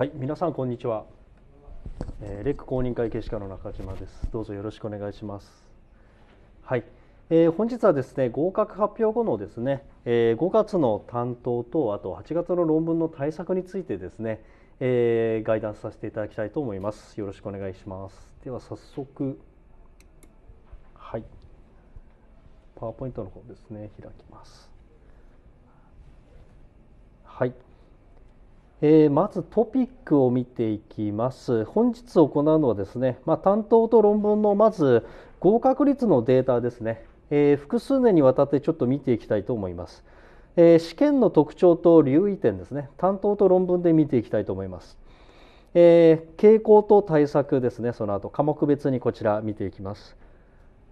はい皆さんこんにちは、えー、レック公認会計士課の中島ですどうぞよろしくお願いしますはい、えー、本日はですね合格発表後のですね、えー、5月の担当とあと8月の論文の対策についてですね、えー、ガイダンスさせていただきたいと思いますよろしくお願いしますでは早速はいパワーポイントの方ですね開きますはいえー、まずトピックを見ていきます。本日行うのはですね、まあ、担当と論文のまず合格率のデータですね、えー、複数年にわたってちょっと見ていきたいと思います。えー、試験の特徴と留意点ですね、担当と論文で見ていきたいと思います。え傾向と対策ですね、その後科目別にこちら見ていきます。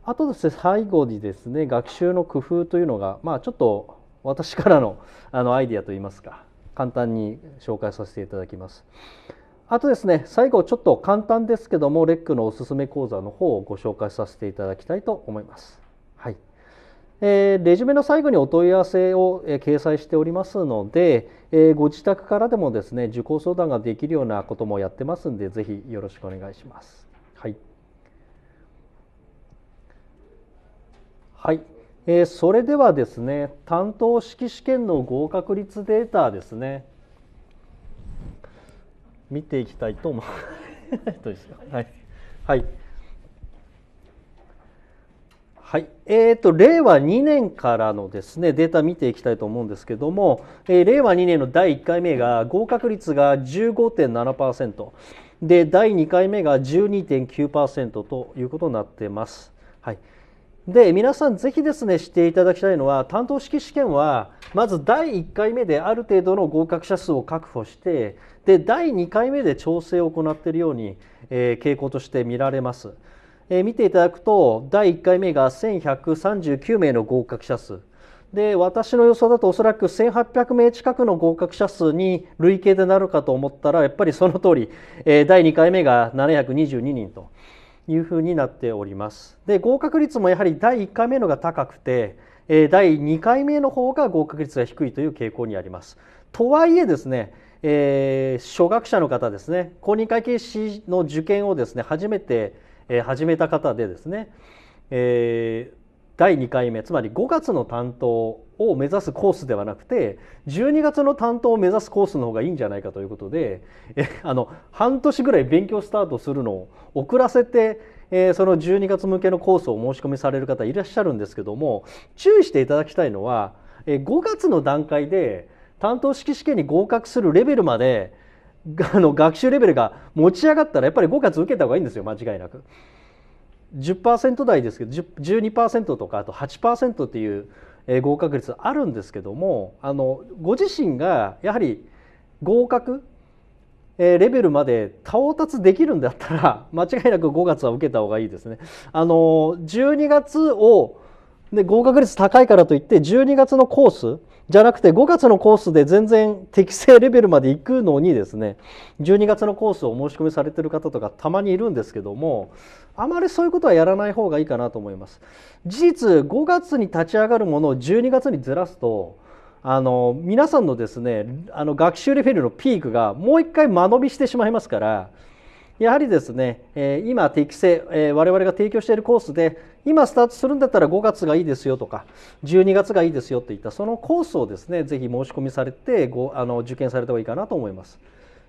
あとですね、最後にですね、学習の工夫というのが、まあ、ちょっと私からのあのアイディアといいますか、簡単に紹介させていただきます。あとですね最後ちょっと簡単ですけどもレックのおすすめ講座の方をご紹介させていただきたいと思います。はいえー、レジュメの最後にお問い合わせを、えー、掲載しておりますので、えー、ご自宅からでもですね受講相談ができるようなこともやってますんでぜひよろしくお願いします。はい、はいえー、それではですね担当式試験の合格率データですね見ていきたいと思うどうですかはい、はいはいえーと、と令和2年からのですねデータ見ていきたいと思うんですけども、えー、令和2年の第1回目が合格率が15.7%で第2回目が12.9%ということになってます。はい、で皆さんぜひですね知っていただきたいのは担当式試験はまず第1回目である程度の合格者数を確保してで第2回目で調整を行っているように、えー、傾向として見られます、えー、見ていただくと第1回目が1139名の合格者数で私の予想だとおそらく1800名近くの合格者数に累計でなるかと思ったらやっぱりその通り、えー、第2回目が722人と。いうふうになっております。で合格率もやはり第1回目のが高くて第2回目の方が合格率が低いという傾向にあります。とはいえですねえー、初学者の方ですね公認会計士の受験をですね初めて、え始めた方でですね、え第2回目つまり5月の担当を目指すコースではなくて12月の担当を目指すコースの方がいいんじゃないかということでえあの半年ぐらい勉強スタートするのを遅らせて、えー、その12月向けのコースをお申し込みされる方いらっしゃるんですけども注意していただきたいのは、え5月の段階で担当式試験に合格するレベルまであの学習レベルが持ち上がったらやっぱり5月受けた方がいいんですよ間違いなく。10%台ですけど12%とかあと8%っていう合格率あるんですけどもあのご自身がやはり合格レベルまで到達できるんだったら 間違いなく5月は受けた方がいいですね。あの12月をで合格率高いからといって12月のコースじゃなくて5月のコースで全然適正レベルまで行くのにですね12月のコースをお申し込みされてる方とかたまにいるんですけどもあまりそういうことはやらない方がいいかなと思います。事実5月に立ち上がるものを12月にずらすとあの皆さんのですねあの学習レベルのピークがもう一回間延びしてしまいますからやはりですね、え今適正、え我々が提供しているコースで今スタートするんだったら5月がいいですよとか12月がいいですよといったそのコースをですねぜひ申し込みされてごあの受験された方がいいかなと思います。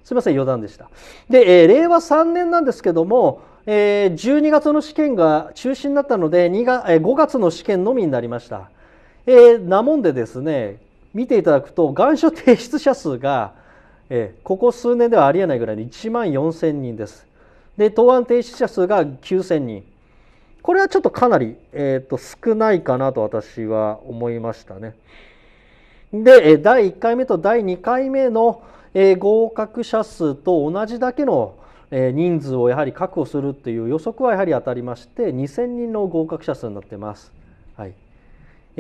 すみません余談でした。で、え令和3年なんですけどもえー、12月の試験が中止になったので月、えー、5月の試験のみになりました、えー、なもんでですね見ていただくと願書提出者数が、えー、ここ数年ではありえないぐらいの1万4000人ですで答案提出者数が9000人これはちょっとかなり、えーと、少ないかなと私は思いましたねで第1回目と第2回目の、え合格者数と同じだけの人数をやはり確保するという予測はやはり当たりまして2000人の合格者数になっています。はい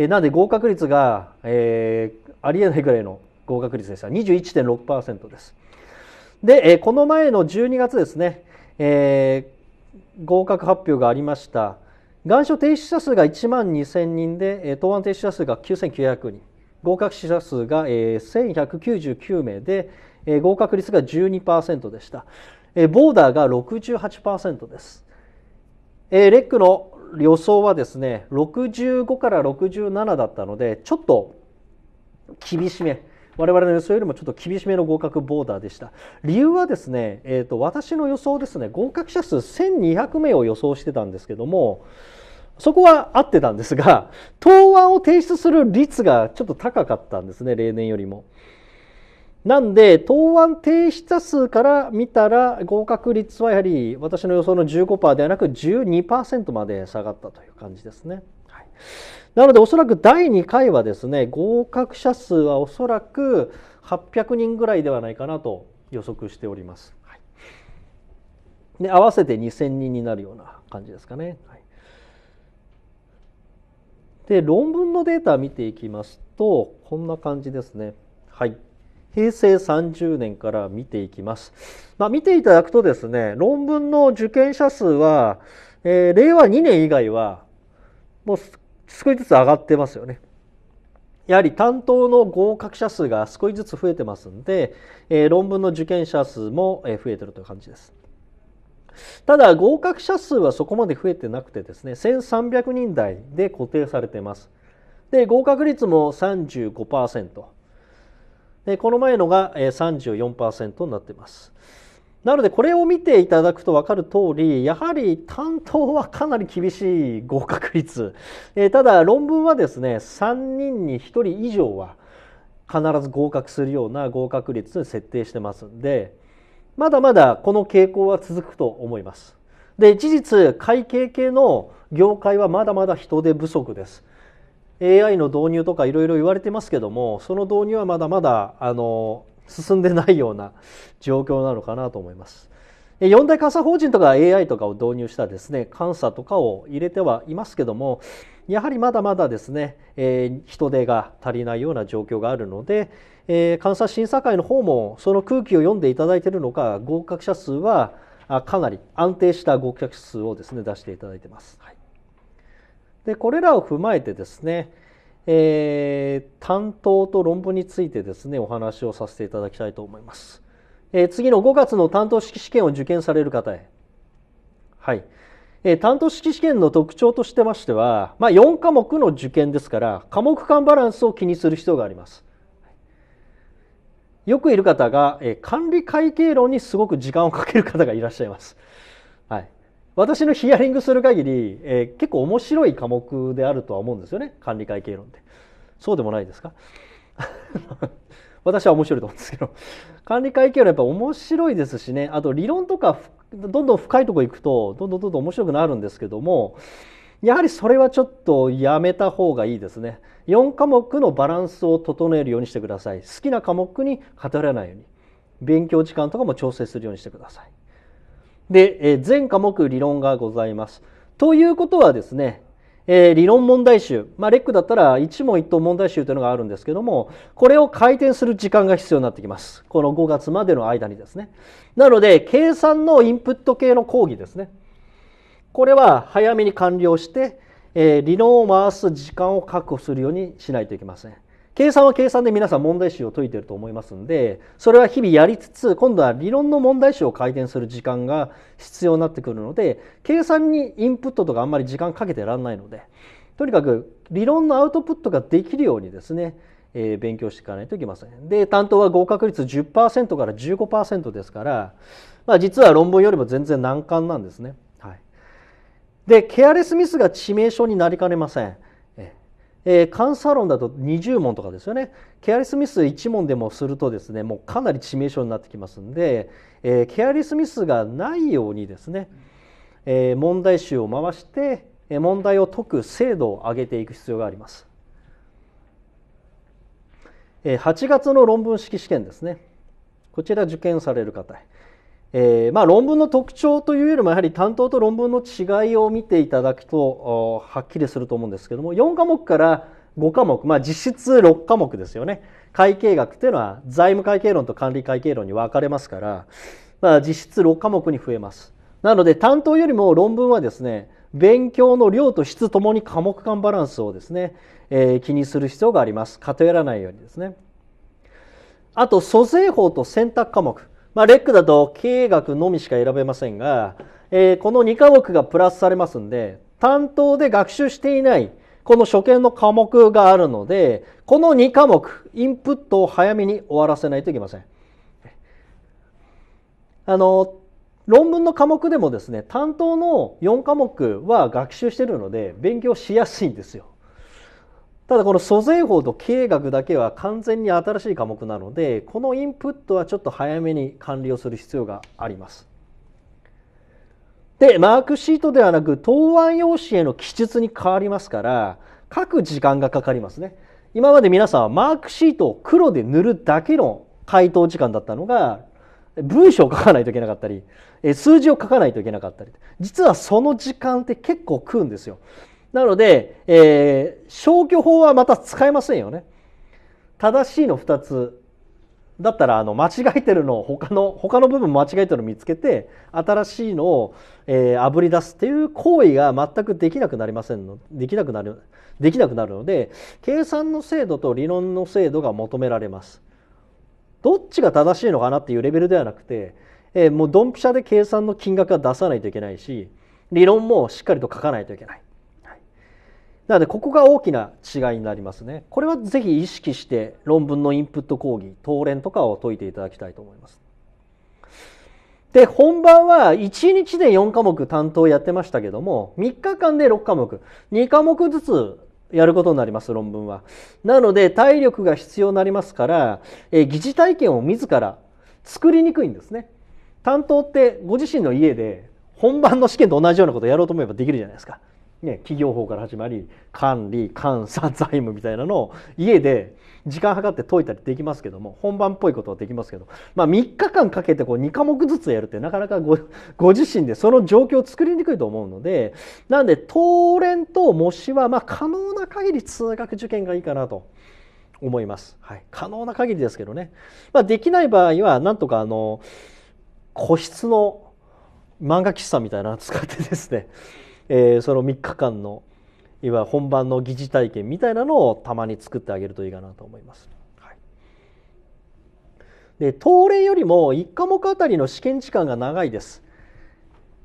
なので合格率が、えー、ありえないぐらいの合格率でした21.6%です。で、この前の12月ですね、えー、合格発表がありました願書提出者数が1万2000人で答案提出者数が9900人合格者数が1199名で合格率が12%でした。えボーダーが68%です。えレックの予想はですね65から67だったのでちょっと厳しめ我々の予想よりもちょっと厳しめの合格ボーダーでした理由はですね、えーと私の予想ですね合格者数1200名を予想してたんですけどもそこは合ってたんですが答案を提出する率がちょっと高かったんですね例年よりも。なんで答案提出者数から見たら合格率はやはり私の予想の15%ではなく12%まで下がったという感じですね。はい、なのでおそらく第2回はですね合格者数はおそらく800人ぐらいではないかなと予測しております。はい、で合わせて2000人になるような感じですかね。はい、で論文のデータ見ていきますとこんな感じですね。はい平成30年から見ていきます。まあ、見ていただくとですね、論文の受験者数は、えー、令和2年以外は、もう少しずつ上がってますよね。やはり担当の合格者数が少しずつ増えてますんで、えー、論文の受験者数も増えてるという感じです。ただ合格者数はそこまで増えてなくてですね1300人台で固定されていますで合格率も35%でこの前のが、え34%になってます。なのでこれを見ていただくと分かる通りやはり担当はかなり厳しい合格率、えー、ただ論文はですね3人に1人以上は必ず合格するような合格率に設定してますんでまだまだこの傾向は続くと思います。で事実会計系の業界はまだまだ人手不足です。AI の導入とかいろいろ言われてますけどもその導入はまだまだあの進んでないような状況なのかなと思います。四大監査法人とか AI とかを導入したですね監査とかを入れてはいますけどもやはりまだまだですね、えー、人手が足りないような状況があるので、えー、監査審査会の方もその空気を読んでいただいているのか合格者数はかなり安定した合格者数をですね出していただいてます。はいでこれらを踏まえてですね、えー、担当と論文についてですねお話をさせていただきたいと思います、えー、次の5月の担当式試験を受験される方へはい、えー、担当式試験の特徴としてましては、まあ、4科目の受験ですから科目間バランスを気にする必要がありますよくいる方が、えー、管理会計論にすごく時間をかける方がいらっしゃいます、はい、私のヒアリングする限り、えー、結構面白い科目であるとは思うんですよね管理会計論ってそうでもないですか 私は面白いと思うんですけど管理会計論やっぱ面白いですしねあと理論とかどんどん深いとこ行くとどんどんどんどん面白くなるんですけどもやはりそれはちょっとやめた方がいいですね4科目のバランスを整えるようにしてください好きな科目に偏らないように勉強時間とかも調整するようにしてくださいで、えー、全科目理論がございます。ということはですね、えー、理論問題集、まあ、レックだったら一問一答問題集というのがあるんですけどもこれを回転する時間が必要になってきますこの5月までの間にですねなので計算のインプット系の講義ですねこれは早めに完了して、えー、理論を回す時間を確保するようにしないといけません計算は計算で皆さん問題集を解いてると思いますんでそれは日々やりつつ今度は理論の問題集を回転する時間が必要になってくるので計算にインプットとかあんまり時間かけてらんないのでとにかく理論のアウトプットができるようにですね、えー、勉強していかないといけません。で担当は合格率10%から15%ですから、まあ、実は論文よりも全然難関なんですね。はい、でケアレスミスが致命傷になりかねません。えー、カンサロンだと20問とかですよねケアリスミス1問でもするとですねもうかなり致命傷になってきますんで、えー、ケアリスミスがないようにですね、えー、問題集を回して問題を解く精度を上げていく必要があります。8月の論文式試験ですねこちら受験される方えー、まあ、論文の特徴というよりもやはり担当と論文の違いを見ていただくとはっきりすると思うんですけども4科目から5科目、まあ、実質6科目ですよね会計学というのは財務会計論と管理会計論に分かれますから、まあ、実質6科目に増えます。なので担当よりも論文はですね勉強の量と質ともに科目間バランスをですね、えー、気にする必要があります偏らないようにですねあと租税法と選択科目まあ、レックだと経営学のみしか選べませんが、えー、この2科目がプラスされますんで、担当で学習していないこの初見の科目があるのでこの2科目インプットを早めに終わらせないといけません。あの論文の科目でもですね担当の4科目は学習してるので勉強しやすいんですよ。ただこの租税法と経営学だけは完全に新しい科目なのでこのインプットはちょっと早めに管理をする必要があります。でマークシートではなく答案用紙への記述に変わりますから書く時間がかかりますね。今まで皆さんはマークシートを黒で塗るだけの回答時間だったのが文章を書かないといけなかったり数字を書かないといけなかったり実はその時間って結構食うんですよなので、えー、消去法はまた使えませんよね。正しいの2つだったらあの間違えてるのを他の他の部分間違えてるのを見つけて新しいのを、えー、炙り出すっていう行為が全くできなくなりませんのできなくなるできなくなるので計算の精度と理論の精度が求められます。どっちが正しいのかなっていうレベルではなくて、えー、もうドンピシャで計算の金額は出さないといけないし理論もしっかりと書かないといけない。なのでここが大きな違いになりますねこれはぜひ意識して論文のインプット講義答練とかを解いていただきたいと思いますで本番は1日で4科目担当やってましたけども3日間で6科目2科目ずつやることになります論文はなので体力が必要になりますからえ疑似体験を自ら作りにくいんですね担当ってご自身の家で本番の試験と同じようなことをやろうと思えばできるじゃないですかね、企業法から始まり管理監査財務みたいなのを家で時間計って解いたりできますけども本番っぽいことはできますけど、まあ、3日間かけてこう2科目ずつやるってなかなかご自身でその状況を作りにくいと思うのでなんで当連と模試はま可能な限り通学受験がいいかなと。思います、はい、可能な限りですけどね、まあ、できない場合はなんとかあの個室の漫画喫茶みたいなの使ってですねえー、その3日間のいわゆる本番の疑似体験みたいなのをたまに作ってあげるといいかなと思います。はい、で当例よりも1科目あたりの試験時間が長いです。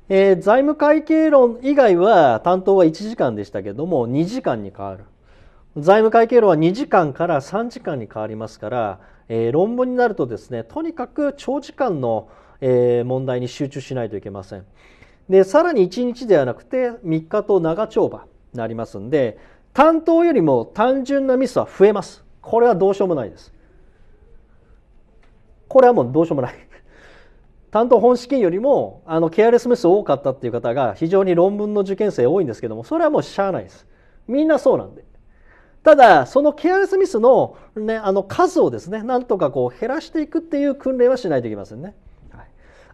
えー、財務会計論以外は担当は1時間でしたけども2時間に変わる財務会計論は2時間から3時間に変わりますから、えー、論文になるとですねとにかく長時間の、えー、問題に集中しないといけません。でさらに1日ではなくて3日と長丁場になりますんで担当よりも単純なミスは増えますこれはどうしようもないですこれはもうどうしようもない担当本試験よりもあのケアレスミス多かったっていう方が非常に論文の受験生多いんですけどもそれはもうしゃあないですみんなそうなんでただそのケアレスミスの,、ね、あの数をですねなんとかこう減らしていくっていう訓練はしないといけませんね。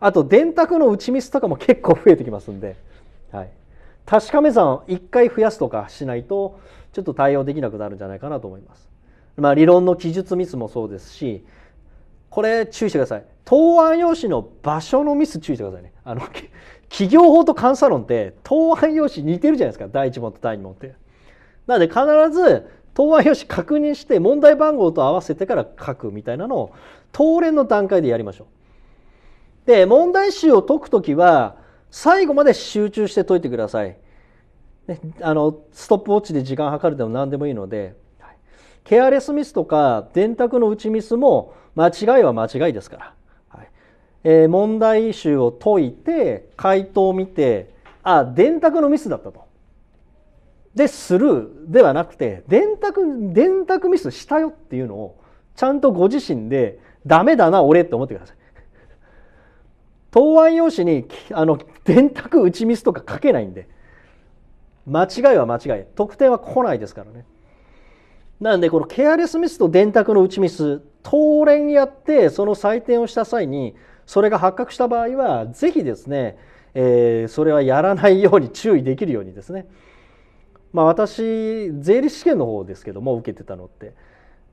あと電卓の打ちミスとかも結構増えてきますんで、はい、確かめ算を1回増やすとかしないとちょっと対応できなくなるんじゃないかなと思います。まあ、理論の記述ミスもそうですしこれ注意してください答案用紙の場所のミス注意してくださいねあの企業法と監査論って答案用紙似てるじゃないですか第1問と第2問って。なので必ず答案用紙確認して問題番号と合わせてから書くみたいなのを当連の段階でやりましょう。で問題集を解く時は最後まで集中して解いてください。ね、あのストップウォッチで時間計るでも何でもいいので、はい、ケアレスミスとか電卓の打ちミスも間違いは間違いですから、はいえー、問題集を解いて回答を見てあ電卓のミスだったと。でスルーではなくて電卓電卓ミスしたよっていうのをちゃんとご自身でダメだな俺って思ってください。答案用紙にあの電卓打ちミスとか書けないんで間違いは間違い得点は来ないですからねなんでこのケアレスミスと電卓の打ちミス当連やってその採点をした際にそれが発覚した場合は是非ですね、えー、それはやらないように注意できるようにですねまあ私税理士試験の方ですけども受けてたのって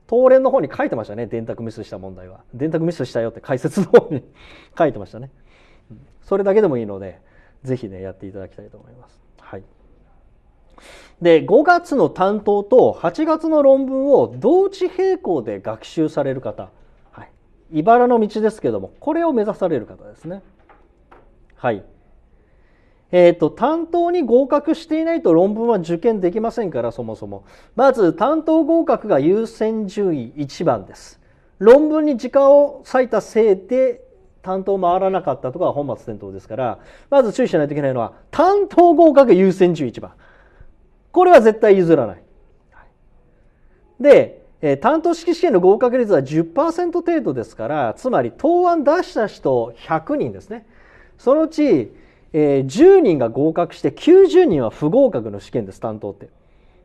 当連の方に書いてましたね電卓ミスした問題は電卓ミスしたよって解説の方に 書いてましたね。それだけでもいいので是非ねやっていただきたいと思います。はい、で5月の担当と8月の論文を同時並行で学習される方、はい、らの道ですけどもこれを目指される方ですね。はいえーと、と担当に合格していないと論文は受験できませんからそもそもまず担当合格が優先順位1番です論文に時間を割いたせいで担当回らなかったとか本末転倒ですから、まず注意しないといけないのは、担当合格優先順位一番。これは絶対譲らない。で、え担当式試験の合格率は10%程度ですから、つまり答案出した人100人ですね。そのうち、え10人が合格して90人は不合格の試験です、担当って。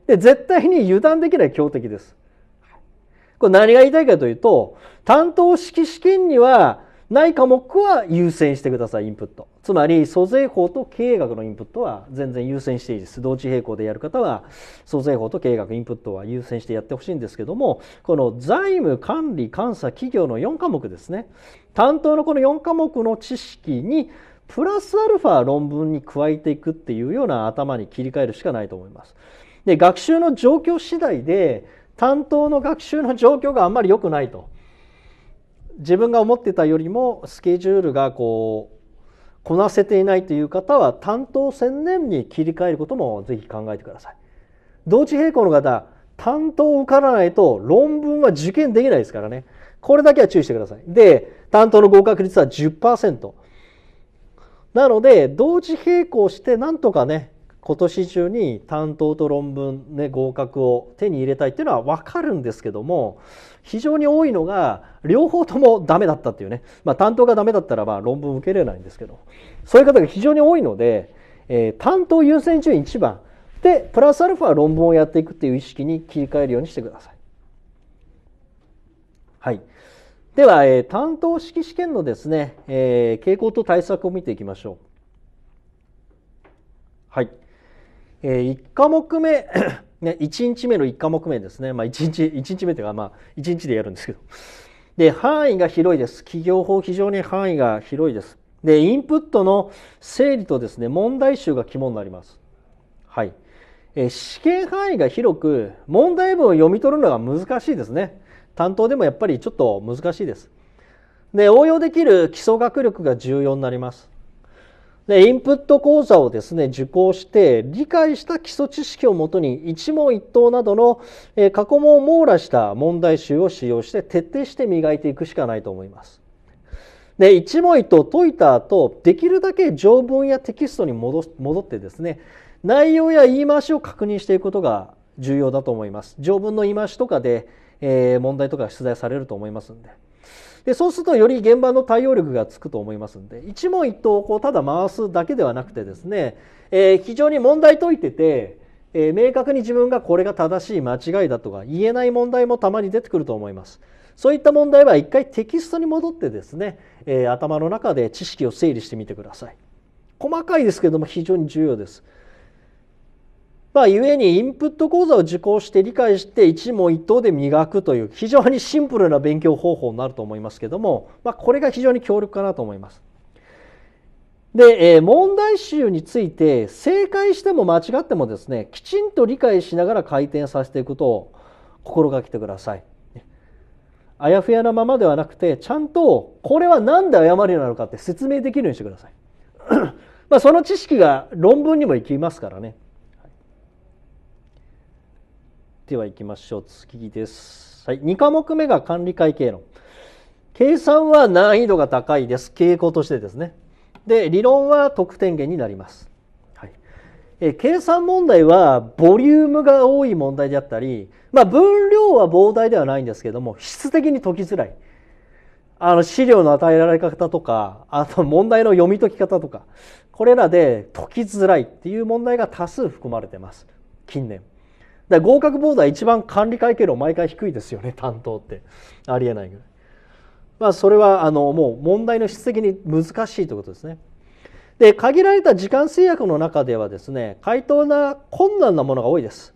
で、絶対に油断できない強敵です。これ何が言いたいかというと、担当式試験にはない科目は優先してくださいインプットつまり租税法と経営学のインプットは全然優先していいです同時並行でやる方は租税法と経営学インプットは優先してやってほしいんですけどもこの財務管理監査企業の4科目ですね担当のこの4科目の知識にプラスアルファ論文に加えていくっていうような頭に切り替えるしかないと思います。で学習の状況次第で担当の学習の状況があんまり良くないと自分が思ってたよりもスケジュールがこうこなせていないという方は担当専念に切り替えることもぜひ考えてください。同時並行の方担当を受からないと論文は受験できないですからね。これだけは注意してください。で、担当の合格率は10%。なので、同時並行してなんとかね、今年中に担当と論文、ね、合格を手に入れたいっていうのはわかるんですけども、非常に多いのが両方ともダメだったっていうね、まあ、担当がダメだったらば論文受けれないんですけどそういう方が非常に多いので、えー、担当優先順位1番でプラスアルファ論文をやっていくっていう意識に切り替えるようにしてください。はい、では、えー、担当式試験のですね、えー、傾向と対策を見ていきましょう。はい、えー、1科目目ね、1日目の1科目目ですね、まあ、1日1日目というかまあ1日でやるんですけどで範囲が広いです企業法非常に範囲が広いですでインプットの整理とですね問題集が肝になりますはいえ試験範囲が広く問題文を読み取るのが難しいですね担当でもやっぱりちょっと難しいですで応用できる基礎学力が重要になりますでインプット講座をですね受講して理解した基礎知識をもとに一問一答などの、え過去問を網羅した問題集を使用して徹底して磨いていくしかないと思います。で一問一答解いた後できるだけ条文やテキストに戻戻ってですね内容や言い回しを確認していくことが重要だと思います。条文の言い回しとかで、えー、問題とか出題されると思いますんで。でそうするとより現場の対応力がつくと思いますんで一問一答をこうただ回すだけではなくてですね、えー、非常に問題解いてて、えー、明確に自分がこれが正しい間違いだとか言えない問題もたまに出てくると思います。そういった問題は一回テキストに戻ってですね、えー、頭の中で知識を整理してみてください。細かいですけども非常に重要です。まあ、故にインプット講座を受講して理解して一問一答で磨くという非常にシンプルな勉強方法になると思いますけども、まあ、これが非常に強力かなと思います。で、えー、問題集について正解しても間違ってもですねきちんと理解しながら回転させていくことを心がけてください。あやふやなままではなくてちゃんとこれは何で誤りなのかって説明できるようにしてください。まあその知識が論文にも行きますからね。では行きましょう次です、はい、2科目目が管理会計論計算は難易度が高いです傾向としてですねで理論は得点源になります、はい、え計算問題はボリュームが多い問題であったり、まあ、分量は膨大ではないんですけども質的に解きづらいあの資料の与えられ方とかあと問題の読み解き方とかこれらで解きづらいっていう問題が多数含まれてます近年。だ合格ボードは一番管理会計量毎回低いですよね担当ってありえないぐらい、まあ、それはあのもう問題の質的に難しいということですねで限られた時間制約の中ではですね回答が困難なものが多いです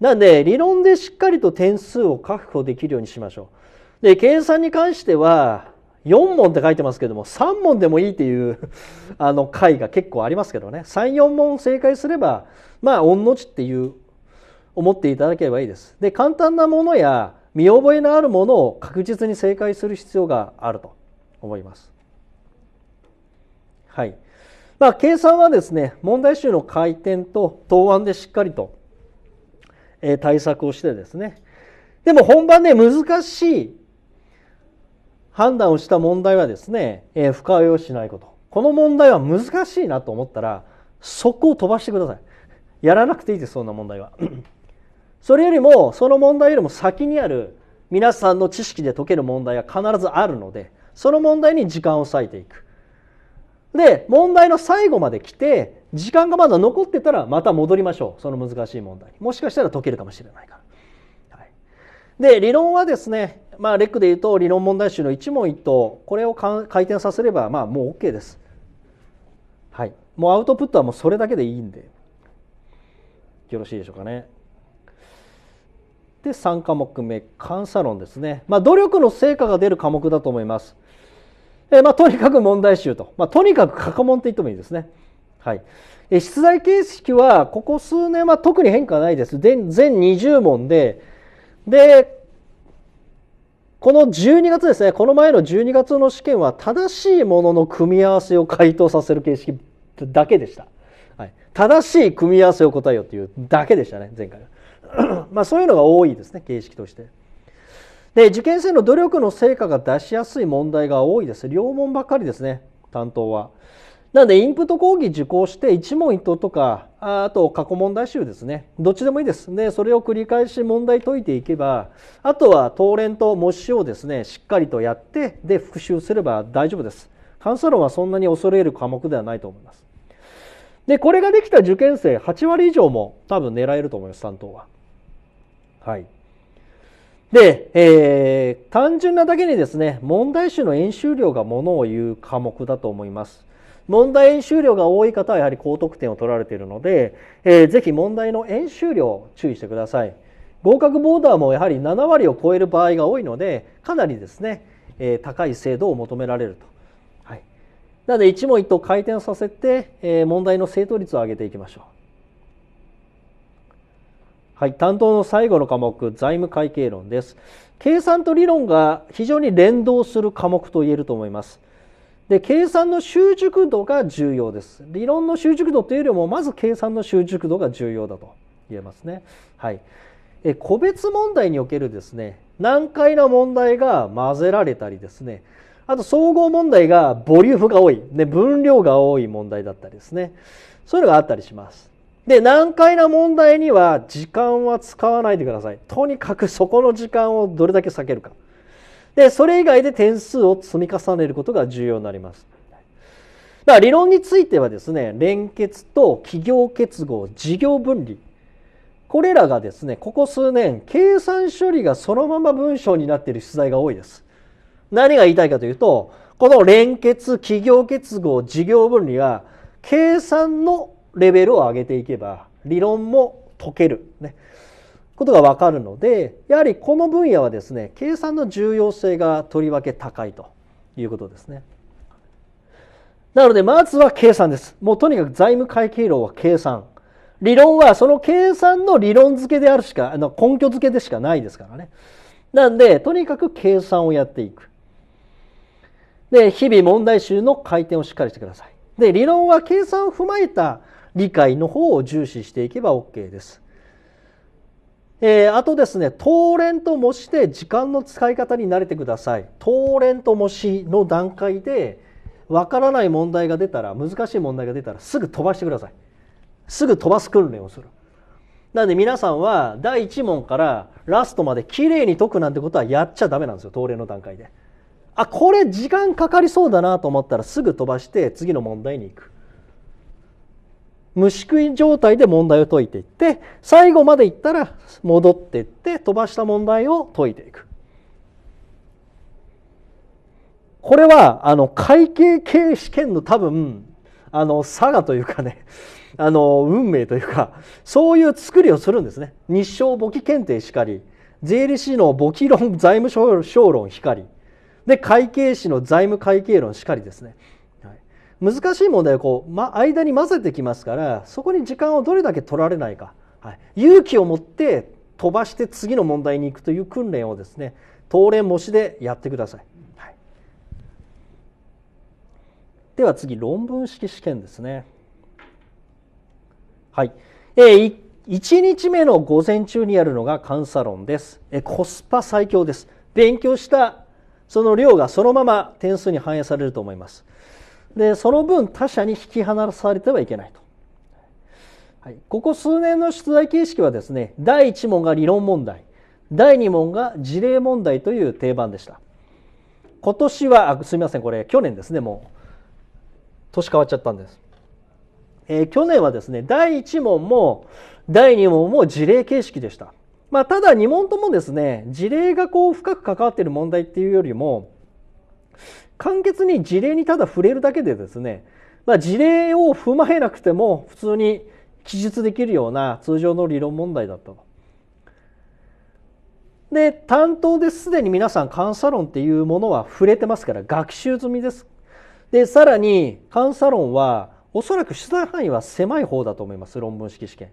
なんで理論でしっかりと点数を確保できるようにしましょうで計算に関しては4問って書いてますけども3問でもいいっていう あの回が結構ありますけどね34問正解すればまあ御の字っていう思っていただければいいです。で簡単なものや見覚えのあるものを確実に正解する必要があると思います。はいまあ、計算はですね問題集の回転と答案でしっかりと、えー、対策をしてですねでも本番で難しい判断をした問題はですね、えー、深追いをしないこと。この問題は難しいなと思ったら、そこを飛ばしてください。やらなくていいです、そんな問題は。それよりも、その問題よりも先にある皆さんの知識で解ける問題は必ずあるので、その問題に時間を割いていく。で、問題の最後まで来て、時間がまだ残ってたら、また戻りましょう。その難しい問題に。もしかしたら解けるかもしれないから。はい、で、理論はですね、まあ、レックで言うと理論問題集の一問一答これを回転させれば、まあ、もう OK です。はい、もうアウトプットはもうそれだけでいいんでよろしいでしょうかね。で3科目目監査論ですね、まあ、努力の成果が出る科目だと思います。えまあ、とにかく問題集と、まあ、とにかく過去問って言ってもいいですね。はい、え出題形式はここ数年は特に変化ないです。全20問ででこの12月ですね、この前の12月の試験は正しいものの組み合わせを回答させる形式だけでした。はい、正しい組み合わせを答えようというだけでしたね、前回は。まあそういうのが多いですね、形式として。で、受験生の努力の成果が出しやすい問題が多いです。両問ばっかりですね、担当は。なのでインプット講義受講して一問一答とかあと過去問題集ですねどっちでもいいですでそれを繰り返し問題解いていけばあとは当連と模試をですねしっかりとやってで復習すれば大丈夫です関数論はそんなに恐れる科目ではないと思いますでこれができた受験生8割以上も多分狙えると思います担当ははいで、えー、単純なだけにですね問題集の演習量がものを言う科目だと思います問題演習量が多い方はやはり高得点を取られているので、えー、ぜひ問題の演習量注意してください。合格ボーダーもやはり7割を超える場合が多いので、かなりですね、えー、高い精度を求められると。はい、なので一問一答回転させて、えー、問題の正答率を上げていきましょう。はい、担当の最後の科目、財務会計論です。計算と理論が非常に連動する科目と言えると思います。で計算の習熟度が重要です理論の習熟度というよりもまず計算の習熟度が重要だと言えますねはいえ個別問題におけるですね難解な問題が混ぜられたりですねあと総合問題がボリュームが多い、ね、分量が多い問題だったりですねそういうのがあったりしますで難解な問題には時間は使わないでくださいとにかくそこの時間をどれだけ避けるかで、それ以外で点数を積み重ねることが重要になります。だから理論についてはですね、連結と企業結合、事業分離。これらがですね、ここ数年、計算処理がそのまま文章になっている出題が多いです。何が言いたいかというと、この連結、企業結合、事業分離は、計算のレベルを上げていけば、理論も解ける。ね、ことがわかるのでやはりこの分野はですね計算の重要性がとりわけ高いということですね。なのでまずは計算です。もうとにかく財務会計論は計算。理論はその計算の理論付けであるしかあの根拠付けでしかないですからね。なんでとにかく計算をやっていく。で日々問題集の回転をしっかりしてください。で理論は計算を踏まえた理解の方を重視していけば OK です。えー、あとですね、トーと模しで時間の使い方に慣れてください。トーと模試の段階で、わからない問題が出たら、難しい問題が出たら、すぐ飛ばしてください。すぐ飛ばす訓練をする。なんで皆さんは、第1問からラストまできれいに解くなんてことはやっちゃダメなんですよ、トーレの段階で。あ、これ時間かかりそうだなと思ったら、すぐ飛ばして次の問題に行く。虫食い状態で問題を解いていって最後までいったら戻っていって飛ばした問題を解いていくこれはあの会計系試験の多分あの差がというかねあの運命というかそういう作りをするんですね日照簿記検定しかり税理士の簿記論財務省論しかりで会計士の財務会計論しかりですね難しい問題をこう、ま、間に混ぜてきますからそこに時間をどれだけ取られないか、はい、勇気を持って飛ばして次の問題に行くという訓練をですね当練模試でやってください、はい、では次論文式試験ですねはい、えー、1日目の午前中にやるのが監査論です、えコスパ最強です勉強したその量がそのまま点数に反映されると思いますでその分他者に引き離されてはいけないと、はい、ここ数年の出題形式はですね第1問が理論問題第2問が事例問題という定番でした今年はあすみませんこれ去年ですねもう年変わっちゃったんです、えー、去年はですね第1問も第2問も事例形式でしたまあ、ただ2問ともですね事例がこう深く関わっている問題っていうよりも簡潔に事例にただ触れるだけでですね、まあ、事例を踏まえなくても普通に記述できるような通常の理論問題だったと。で担当ですでに皆さん監査論っていうものは触れてますから学習済みです。でさらに監査論はおそらく出題範囲は狭い方だと思います論文式試験。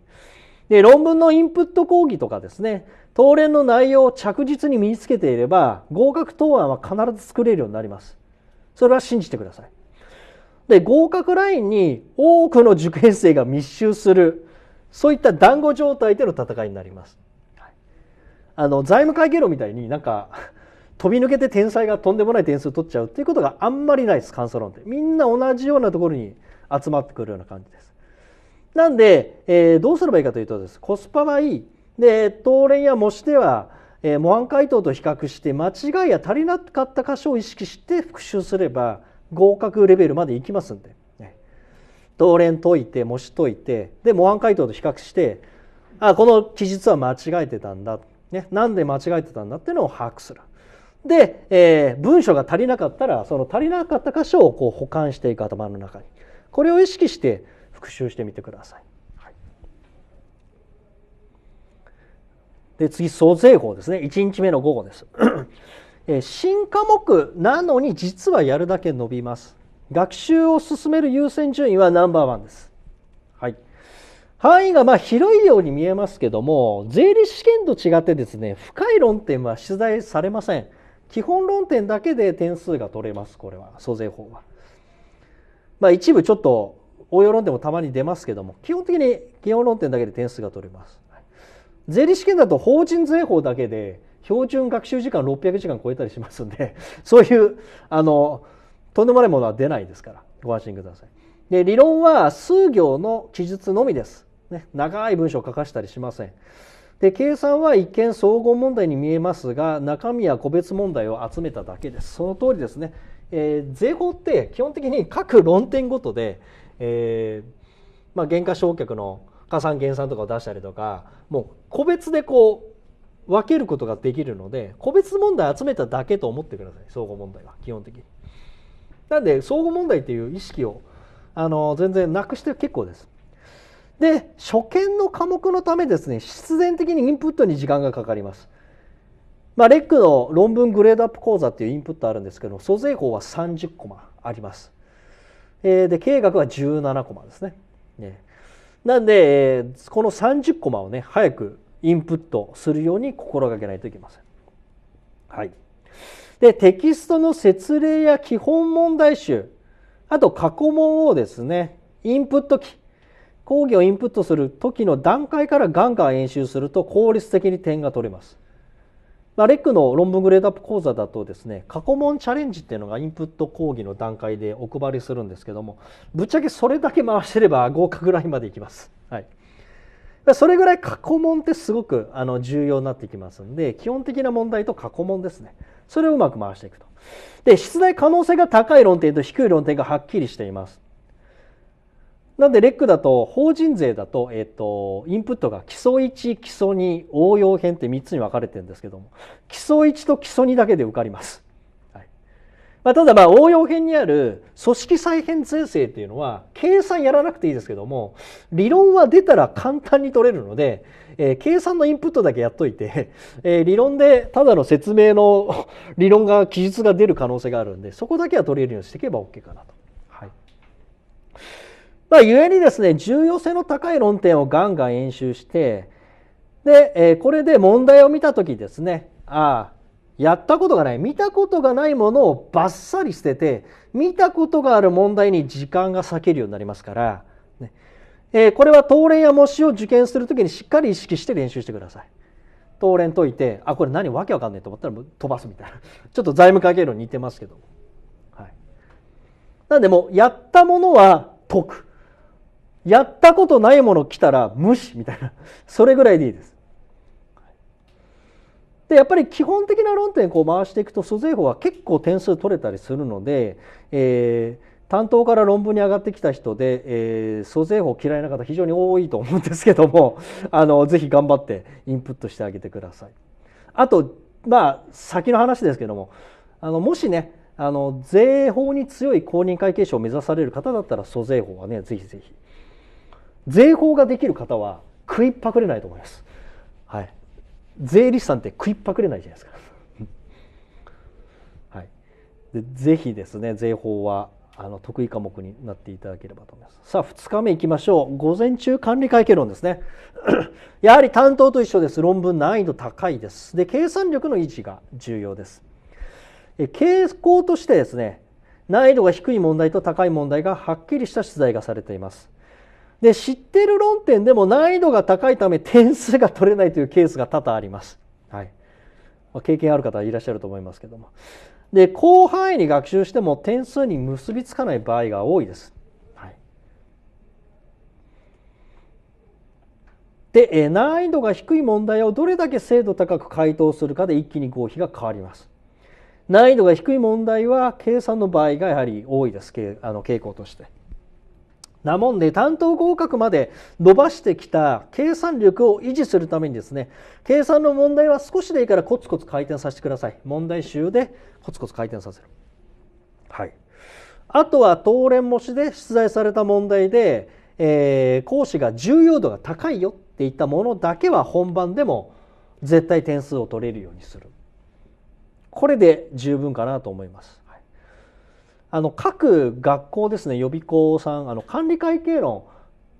で論文のインプット講義とかですね当連の内容を着実に身につけていれば合格答案は必ず作れるようになります。それは信じてください。で、合格ラインに多くの受験生が密集する、そういった団子状態での戦いになります。あの財務会計論みたいになんか飛び抜けて天才がとんでもない点数取っちゃうっていうことがあんまりないです関数論ってみんな同じようなところに集まってくるような感じですなんで、えー、どうすればいいかというとですコスパはいいで東連や模試ではえー、模範解答と比較して間違いや足りなかった箇所を意識して復習すれば合格レベルまでいきますんで、ね、同連解いて模試解いてで模範解答と比較してあこの記述は間違えてたんだ、ね、なんで間違えてたんだっていうのを把握する。で、えー、文章が足りなかったらその足りなかった箇所をこう保管していく頭の中にこれを意識して復習してみてください。で次租税法ですね1日目の午後です え新科目なのに実はやるだけ伸びます学習を進める優先順位はナンバーワンです、はい、範囲がま広いように見えますけども税理士試験と違ってですね深い論点は出題されません基本論点だけで点数が取れますこれは租税法は、まあ、一部ちょっと応用論点もたまに出ますけども基本的に基本論点だけで点数が取れます税理士試験だと法人税法だけで標準学習時間600時間超えたりしますんで そういうあのとんでもないものは出ないですからご安心ください。で理論は数行の記述のみです。ね、長い文章を書かせたりしません。で計算は一見総合問題に見えますが中身は個別問題を集めただけです。その通りですね。えー、税法って基本的に各論点ごとで、えーまあ、減価償却の加算減算とかを出したりとかもう個別でこう分けることができるので個別問題集めただけと思ってください総合問題は基本的に。なんで総合問題っていう意識をあの全然なくして結構です。で初見の科目のためですね必然的にインプットに時間がかかります。まあ、レックの論文グレードアップ講座っていうインプットあるんですけど、租税法は30コマあります。えー、で、計画は17コマですね。ねなんでこの30コマをね早くインプットするように心がけないといけません。はい、でテキストの説例や基本問題集あと過去問をですねインプット期講義をインプットする時の段階からガンガン演習すると効率的に点が取れます。まあ、レックの論文グレードアップ講座だとですね過去問チャレンジっていうのがインプット講義の段階でお配りするんですけどもぶっちゃけそれだけ回してれば合格ラインまでいきます。はいそれぐらい過去問ってすごくあの重要になってきますんで基本的な問題と過去問ですねそれをうまく回していくとで出題可能性が高い論点と低い論点がはっきりしていますなんでレックだと法人税だと,、えーと、インプットが基礎1基礎2応用編って3つに分かれてるんですけども基礎1と基礎2だけで受かります。はいまあ、ただまあ応用編にある組織再編税制っていうのは計算やらなくていいですけども理論は出たら簡単に取れるので、えー、計算のインプットだけやっといて、えー、理論でただの説明の理論が記述が出る可能性があるんでそこだけは取れるようにしていけば OK かなと。はいまあ、ゆえにですね、重要性の高い論点をガンガン演習して、で、えー、これで問題を見た時ですね、ああ、やったことがない、見たことがないものをバッサリ捨てて、見たことがある問題に時間が割けるようになりますから、ねえー、これは当連や模試を受験するときにしっかり意識して練習してください。当連解いて、あ、これ何わけわかんないと思ったら飛ばすみたいな。ちょっと財務会計論似てますけど。はい。なんでもう、やったものは解く。やったことないもの来たら無視みたいな、それぐらいでいいです。でやっぱり基本的な論点こう回していくと租税法は結構点数取れたりするので、えー、担当から論文に上がってきた人で、えー、租税法嫌いな方非常に多いと思うんですけども あのぜひ頑張ってインプットしてあげてください。あとまあ先の話ですけどもあのもしねあの税法に強い公認会計士を目指される方だったら租税法はねぜひぜひ。税法ができる方は食いっぱくれないと思います。はい。税理士さんって食いっぱくれないじゃないですか。はい。でぜひですね、税法はあの得意科目になっていただければと思います。さあ、2日目いきましょう。午前中管理会計論ですね。やはり担当と一緒です。論文難易度高いです。で、計算力の維持が重要です。え傾向としてですね、難易度が低い問題と高い問題がはっきりした出題がされています。で知ってる論点でも難易度が高いため点数が取れないというケースが多々あります。はいまあ、経験ある方いらっしゃると思いますけども。で広範囲に学習しても点数に結びつかない場合が多いです。はい、で、え難易度が低い問題をどれだけ精度高く回答するかで一気に合否が変わります。難易度が低い問題は計算の場合がやはり多いですあの傾向として。なもんで担当合格まで伸ばしてきた計算力を維持するためにですね計算の問題は少しでいいからコツコツ回転させてください問題集でコツコツ回転させるはいあとは当連模試で出題された問題で、えー、講師が重要度が高いよっていったものだけは本番でも絶対点数を取れるようにするこれで十分かなと思いますあの各学校ですね予備校さんあの管理会計論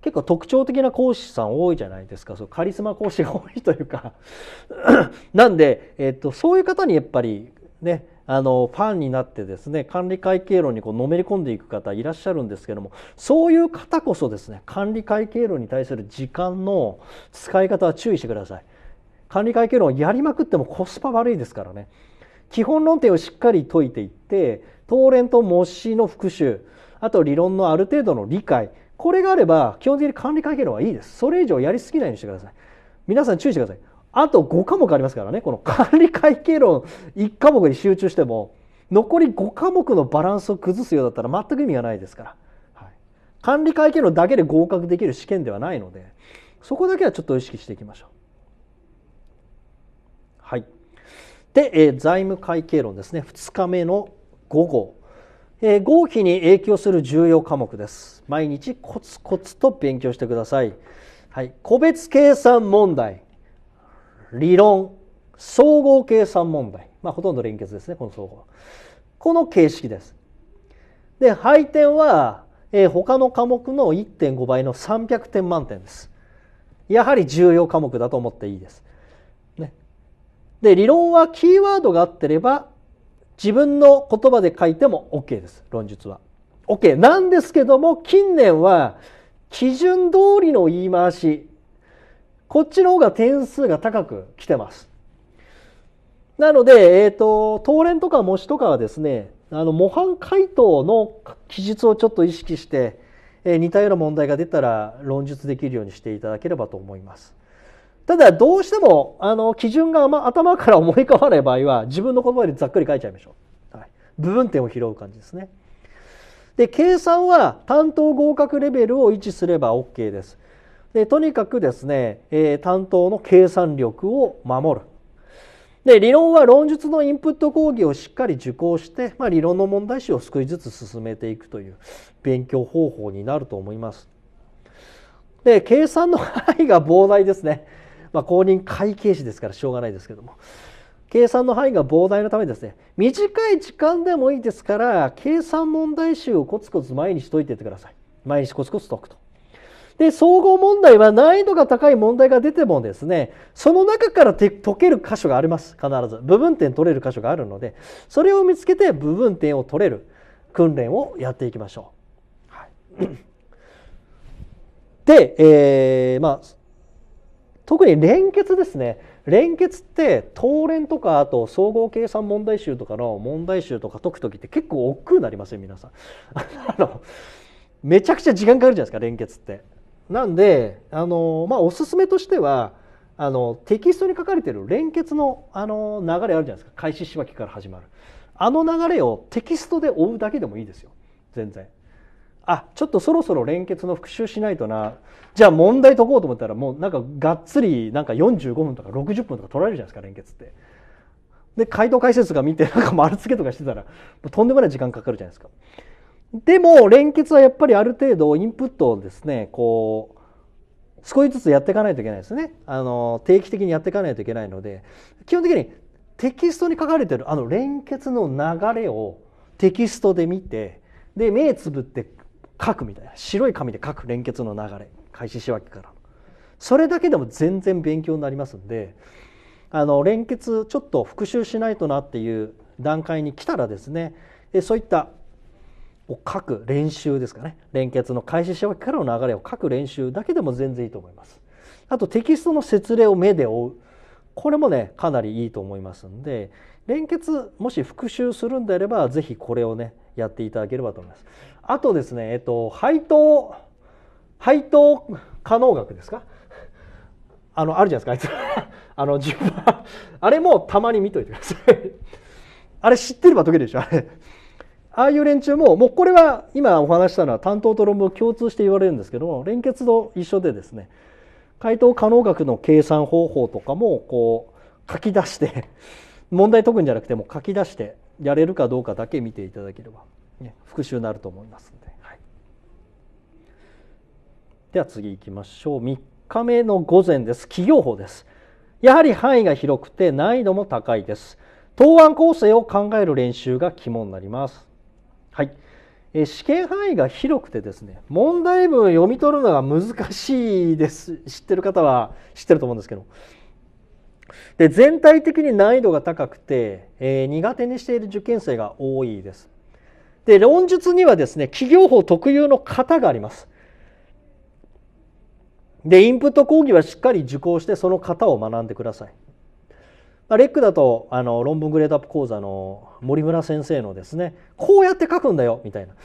結構特徴的な講師さん多いじゃないですかそうカリスマ講師が多いというか なんで、えっと、そういう方にやっぱりねあのファンになってですね管理会計論にこうのめり込んでいく方いらっしゃるんですけどもそういう方こそですね管理会計論に対する時間の使い方は注意してください管理会計論をやりまくってもコスパ悪いですからね基本論点をしっかり解いていって当連と模試の復習、あと理論のある程度の理解、これがあれば基本的に管理会計の方がいいです。それ以上やりすぎないようにしてください。皆さん注意してください。あと5科目ありますからね、この 管理会計論1科目に集中しても、残り5科目のバランスを崩すようだったら全く意味がないですから、はい、管理会計論だけで合格できる試験ではないので、そこだけはちょっと意識していきましょう。はい。で、えー、財務会計論ですね、2日目の午後、えー、合否に影響する重要科目です毎日コツコツと勉強してください、はい、個別計算問題理論総合計算問題、まあ、ほとんど連結ですねこの総合この形式ですで配点は、えー、他の科目の1.5倍の300点満点ですやはり重要科目だと思っていいです、ね、で理論はキーワードがあってれば自分の言葉で書いても OK です、論述は。OK なんですけども、近年は基準通りの言い回し、こっちの方が点数が高く来てます。なので、えっ、ー、と、東連とか模試とかはですね、あの模範解答の記述をちょっと意識して、えー、似たような問題が出たら論述できるようにしていただければと思います。ただどうしてもあの基準が、頭から思い浮かばない場合は自分の言葉でざっくり書いちゃいましょう、はい、部分点を拾う感じですねで計算は担当合格レベルを維持すれば OK ですでとにかくですね、えー、担当の計算力を守るで理論は論述のインプット講義をしっかり受講して、まあ、理論の問題集を少しずつ進めていくという勉強方法になると思います。で計算の範囲が膨大ですね。まあ、公認会計士ですからしょうがないですけども計算の範囲が膨大なためですね短い時間でもいいですから計算問題集をコツコツ毎日解いていってください毎日コツコツ解くと。で総合問題は難易度が高い問題が出てもですねその中から解ける箇所があります必ず部分点取れる箇所があるのでそれを見つけて部分点を取れる訓練をやっていきましょう。はい、で、えー、まあ特に連結ですね連結って当連とかあと総合計算問題集とかの問題集とか解く時って結構億劫になりません皆さん あのめちゃくちゃ時間かかるじゃないですか連結ってなんであのまあおすすめとしてはあのテキストに書かれてる連結のあの流れあるじゃないですか開始しばきから始まるあの流れをテキストで追うだけでもいいですよ全然あちょっとそろそろ連結の復習しないとなじゃあ問題解こうと思ったらもうなんかがっつりなんか45分とか60分とか取られるじゃないですか連結って。で回答解説が見てなんか丸付けとかしてたらとんでもない時間かかるじゃないですか。でも連結はやっぱりある程度インプットをですねこう少しずつやっていかないといけないですねあの定期的にやっていかないといけないので基本的にテキストに書かれてるあの連結の流れをテキストで見てで目つぶって書くみたいな白い紙で書く連結の流れ開始仕分けからそれだけでも全然勉強になりますんであの連結ちょっと復習しないとなっていう段階に来たらですねそういったを書く練習ですかね連結の開始仕分けからの流れを書く練習だけでも全然いいと思いますあとテキストの説例を目で追うこれもねかなりいいと思いますんで連結もし復習するんであれば是非これをねやっていただければと思います。あとですね、えっと、配当配当可能額ですかあのあるじゃないですかあいつ あの順番あれもたまに見といてくださいあれ知ってれば解けるでしょあれああいう連中ももうこれは今お話したのは担当と論文共通して言われるんですけども連結と一緒でですね回答可能額の計算方法とかもこう書き出して 問題解くんじゃなくても書き出してやれるかどうかだけ見ていただければ、ね、復習になると思いますので、はい、では次いきましょう3日目の午前です企業法ですやはり範囲が広くて難易度も高いです答案構成を考える練習が肝になりますはい試験範囲が広くてですね問題文を読み取るのが難しいです知ってる方は知ってると思うんですけどで全体的に難易度が高くて、えー、苦手にしている受験生が多いですで論述にはですね企業法特有の型がありますでインプット講義はしっかり受講してその型を学んでくださいまあ、レックだとあの論文グレードアップ講座の森村先生のですねこうやって書くんだよみたいな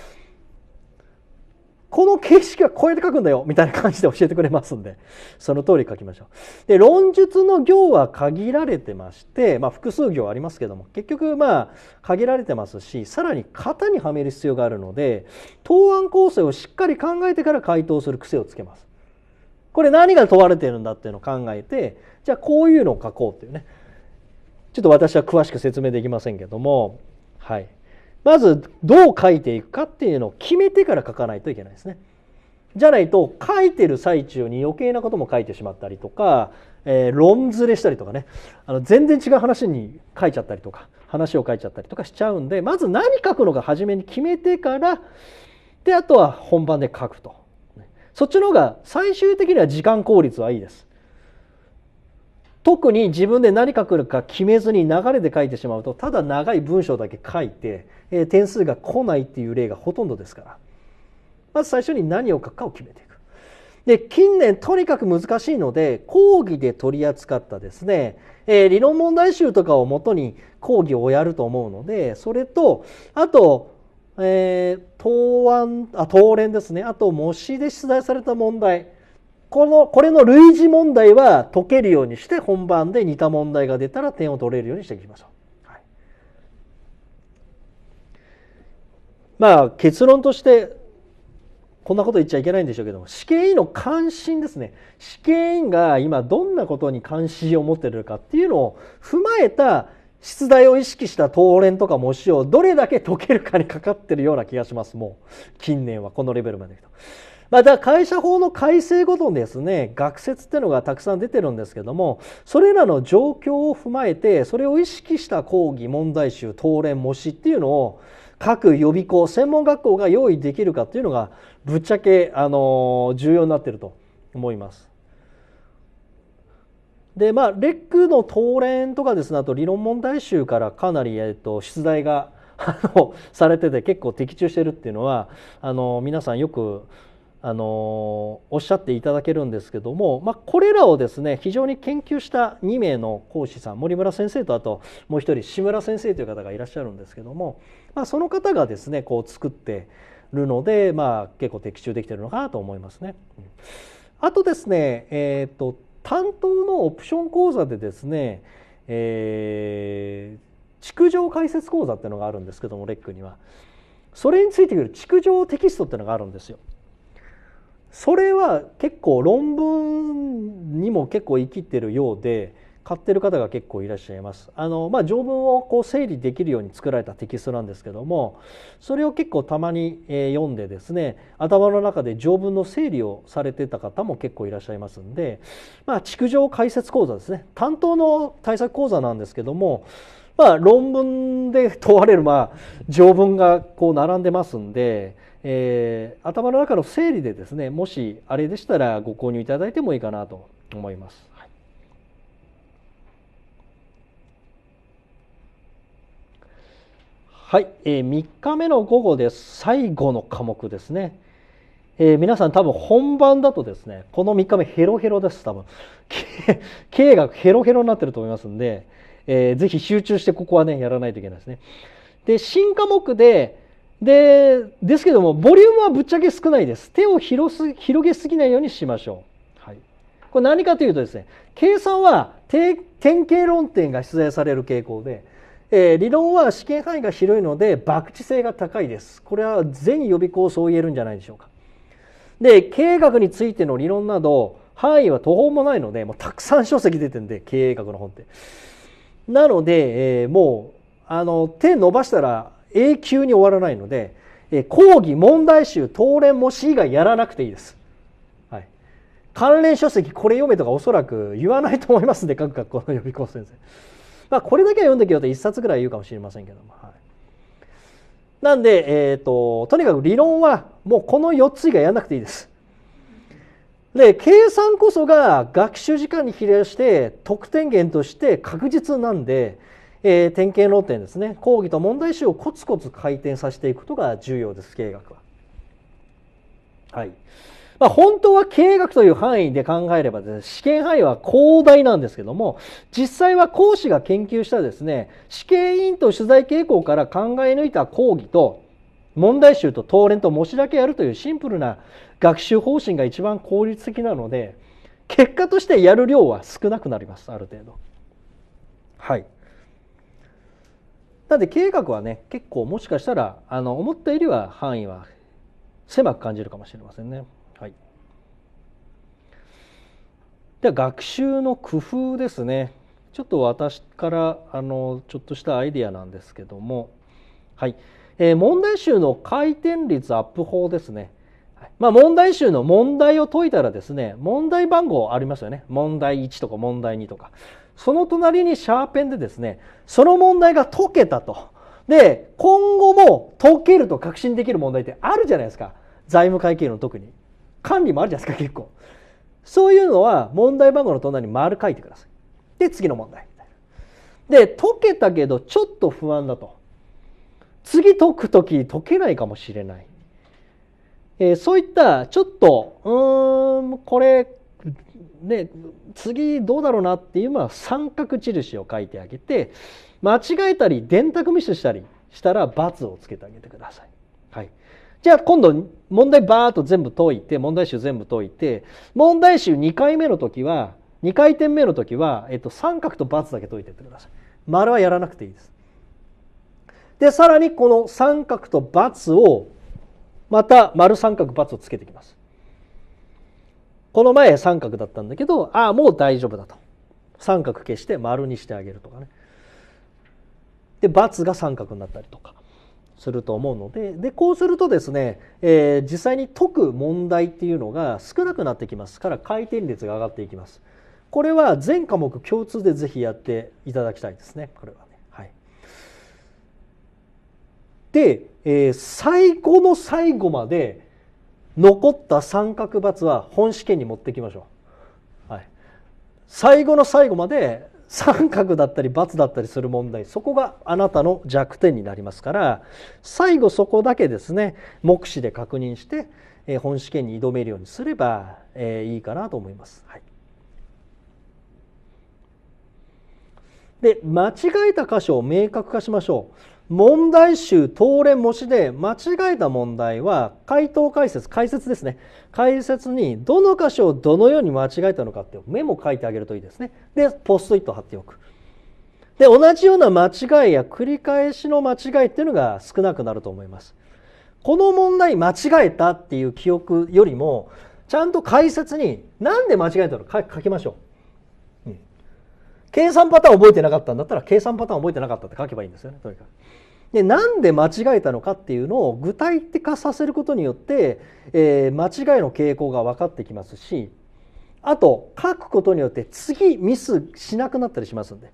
この形式はこうやって書くんだよみたいな感じで教えてくれますんでその通り書きましょう。で論述の行は限られてまして、まあ、複数行ありますけども結局まあ限られてますしさらに型にはめる必要があるので答案構成をしっかり考えてから回答する癖をつけます。これ何が問われてるんだっていうのを考えてじゃあこういうのを書こうっていうねちょっと私は詳しく説明できませんけども、はい、まずどう書いていくかっていうのを決めてから書かないといけないですね。じゃないと書いてる最中に余計なことも書いてしまったりとか、えー、論ずれしたりとかねあの全然違う話に書いちゃったりとか話を書いちゃったりとかしちゃうんでまず何書くのか初めに決めてからであとは本番で書くとそっちの方が最終的には時間効率はいいです特に自分で何書くか決めずに流れで書いてしまうとただ長い文章だけ書いて、え点数が来ないっていう例がほとんどですからまず最初に何を書くかを決めていく。で近年とにかく難しいので講義で取り扱ったですね、え理論問題集とかをもとに講義をやると思うのでそれとあと、えー、答案あ答連ですねあと模試で出題された問題この、これの類似問題は解けるようにして、本番で似た問題が出たら点を取れるようにしていきましょう。はい、まあ、結論として、こんなこと言っちゃいけないんでしょうけども、試験委員の関心ですね。試験委員が今どんなことに関心を持ってるかっていうのを踏まえた出題を意識した答練とか模試をどれだけ解けるかにかかってるような気がします。もう、近年はこのレベルまでいくと。また会社法の改正ごとにですね学説っていうのがたくさん出てるんですけどもそれらの状況を踏まえてそれを意識した講義問題集答練模試っていうのを各予備校専門学校が用意できるかっていうのがぶっちゃけあの重要になってると思います。でまあレックの答練とかですねあと理論問題集からかなり、えっと出題がされてて結構的中してるっていうのはあの皆さんよくあのおっしゃっていただけるんですけども、まあ、これらをですね非常に研究した2名の講師さん森村先生とあともう一人志村先生という方がいらっしゃるんですけども、まあ、その方がですねこう作ってるので、まあ、結構的中できてるのかなと思いますね。あとですね、えーと、担当のオプション講座でですね、えー、築城解説講座っていうのがあるんですけどもレックには。それについてくる築城テキストっていうのがあるんですよ。それは結構論文にも結構生きてるようで買ってる方が結構いらっしゃいます。あのまあ、条文をこう整理できるように作られたテキストなんですけどもそれを結構たまに読んでですね頭の中で条文の整理をされてた方も結構いらっしゃいますんで、まあ、築城解説講座ですね担当の対策講座なんですけどもまあ、論文で問われる、まあ、条文がこう並んでますんで、えー、頭の中の整理でですねもしあれでしたらご購入いただいてもいいかなと思います。はい、えー、3日目の午後です最後の科目ですね。えー、皆さん多分本番だとですね、この3日目ヘロヘロです、多分。営 がヘロヘロになってると思いますんで、えー、ぜひ集中してここはね、やらないといけないですね。で、新科目で、でですけどもボリュームはぶっちゃけ少ないです手を広す広げすぎないようにしましょう、はい、これ何かというとですね計算は典型論点が出題される傾向で、えー、理論は試験範囲が広いので博打性が高いですこれは全予備校そう言えるんじゃないでしょうかで経営学についての理論など範囲は途方もないのでもうたくさん書籍出てるんで経営学の本ってなので、えー、もうあの手伸ばしたら永久に終わらないので、え講義、問題集、答練模試以外やらなくていいです。はい、関連書籍、これ読めとかおそらく言わないと思いますんで、各学校の予備校先生。まあ、これだけは読んできようと1冊ぐらい言うかもしれませんけども。はい、なんで、えーと、とにかく理論はもうこの4つ以外やらなくていいです。で計算こそが学習時間に比例して得点源として確実なんでえー、典型論点ですね講義と問題集をコツコツ回転させていくことが重要です経営学は。はいまあ、本当は経営学という範囲で考えればです、ね、試験範囲は広大なんですけども実際は講師が研究したですね試験委員と取材傾向から考え抜いた講義と問題集と答練と模試だけやるというシンプルな学習方針が一番効率的なので結果としてやる量は少なくなりますある程度。はいなんで計画はね結構もしかしたらあの思ったよりは範囲は狭く感じるかもしれませんね。はい、では学習の工夫ですね。ちょっと私からあのちょっとしたアイディアなんですけども、はいえー、問題集の回転率アップ法ですね。まあ、問題集の問題を解いたらですね問題番号ありますよね問題1とか問題2とかその隣にシャーペンでですねその問題が解けたとで今後も解けると確信できる問題ってあるじゃないですか財務会計の特に管理もあるじゃないですか結構そういうのは問題番号の隣に丸書いてくださいで次の問題で解けたけどちょっと不安だと次解く時解けないかもしれない、えー、そういったちょっとうんこれね、次どうだろうなっていうのは三角印を書いてあげて間違えたり電卓ミスしたりしたら×をつけてあげてください。はい、じゃあ今度問題バーッと全部解いて問題集全部解いて問題集2回目の時は2回転目の時は、えっと、三角と×だけ解いてってください。丸はやらなくていいです。でさらにこの三角と×をまた丸三角×をつけていきます。この前三角だったんだけど、ああ、もう大丈夫だと。三角消して丸にしてあげるとかね。で、×が三角になったりとかすると思うので、で、こうするとですね、えー、実際に解く問題っていうのが少なくなってきますから、回転率が上がっていきます。これは全科目共通でぜひやっていただきたいですね、これはね。はい、で、えー、最後の最後まで、残った三角罰は本試験に持ってきましょう、はい、最後の最後まで三角だったり罰だったりする問題そこがあなたの弱点になりますから最後そこだけですね目視で確認して、え本試験に挑めるようにすれば、えいいかなと思います。はい、で間違えた箇所を明確化しましょう。問題集通連模試で間違えた問題は回答解説解説ですね解説にどの箇所をどのように間違えたのかってメモ書いてあげるといいですねでポストイット貼っておくで同じような間違いや繰り返しの間違いっていうのが少なくなると思いますこの問題間違えたっていう記憶よりもちゃんと解説に何で間違えたのか書きましょう、計算パターン覚えてなかったんだったら計算パターン覚えてなかったって書けばいいんですよねとにかくでなんで間違えたのかっていうのを具体的化させることによって、えー、間違いの傾向が分かってきますしあと書くことによって次ミスしなくなったりしますんで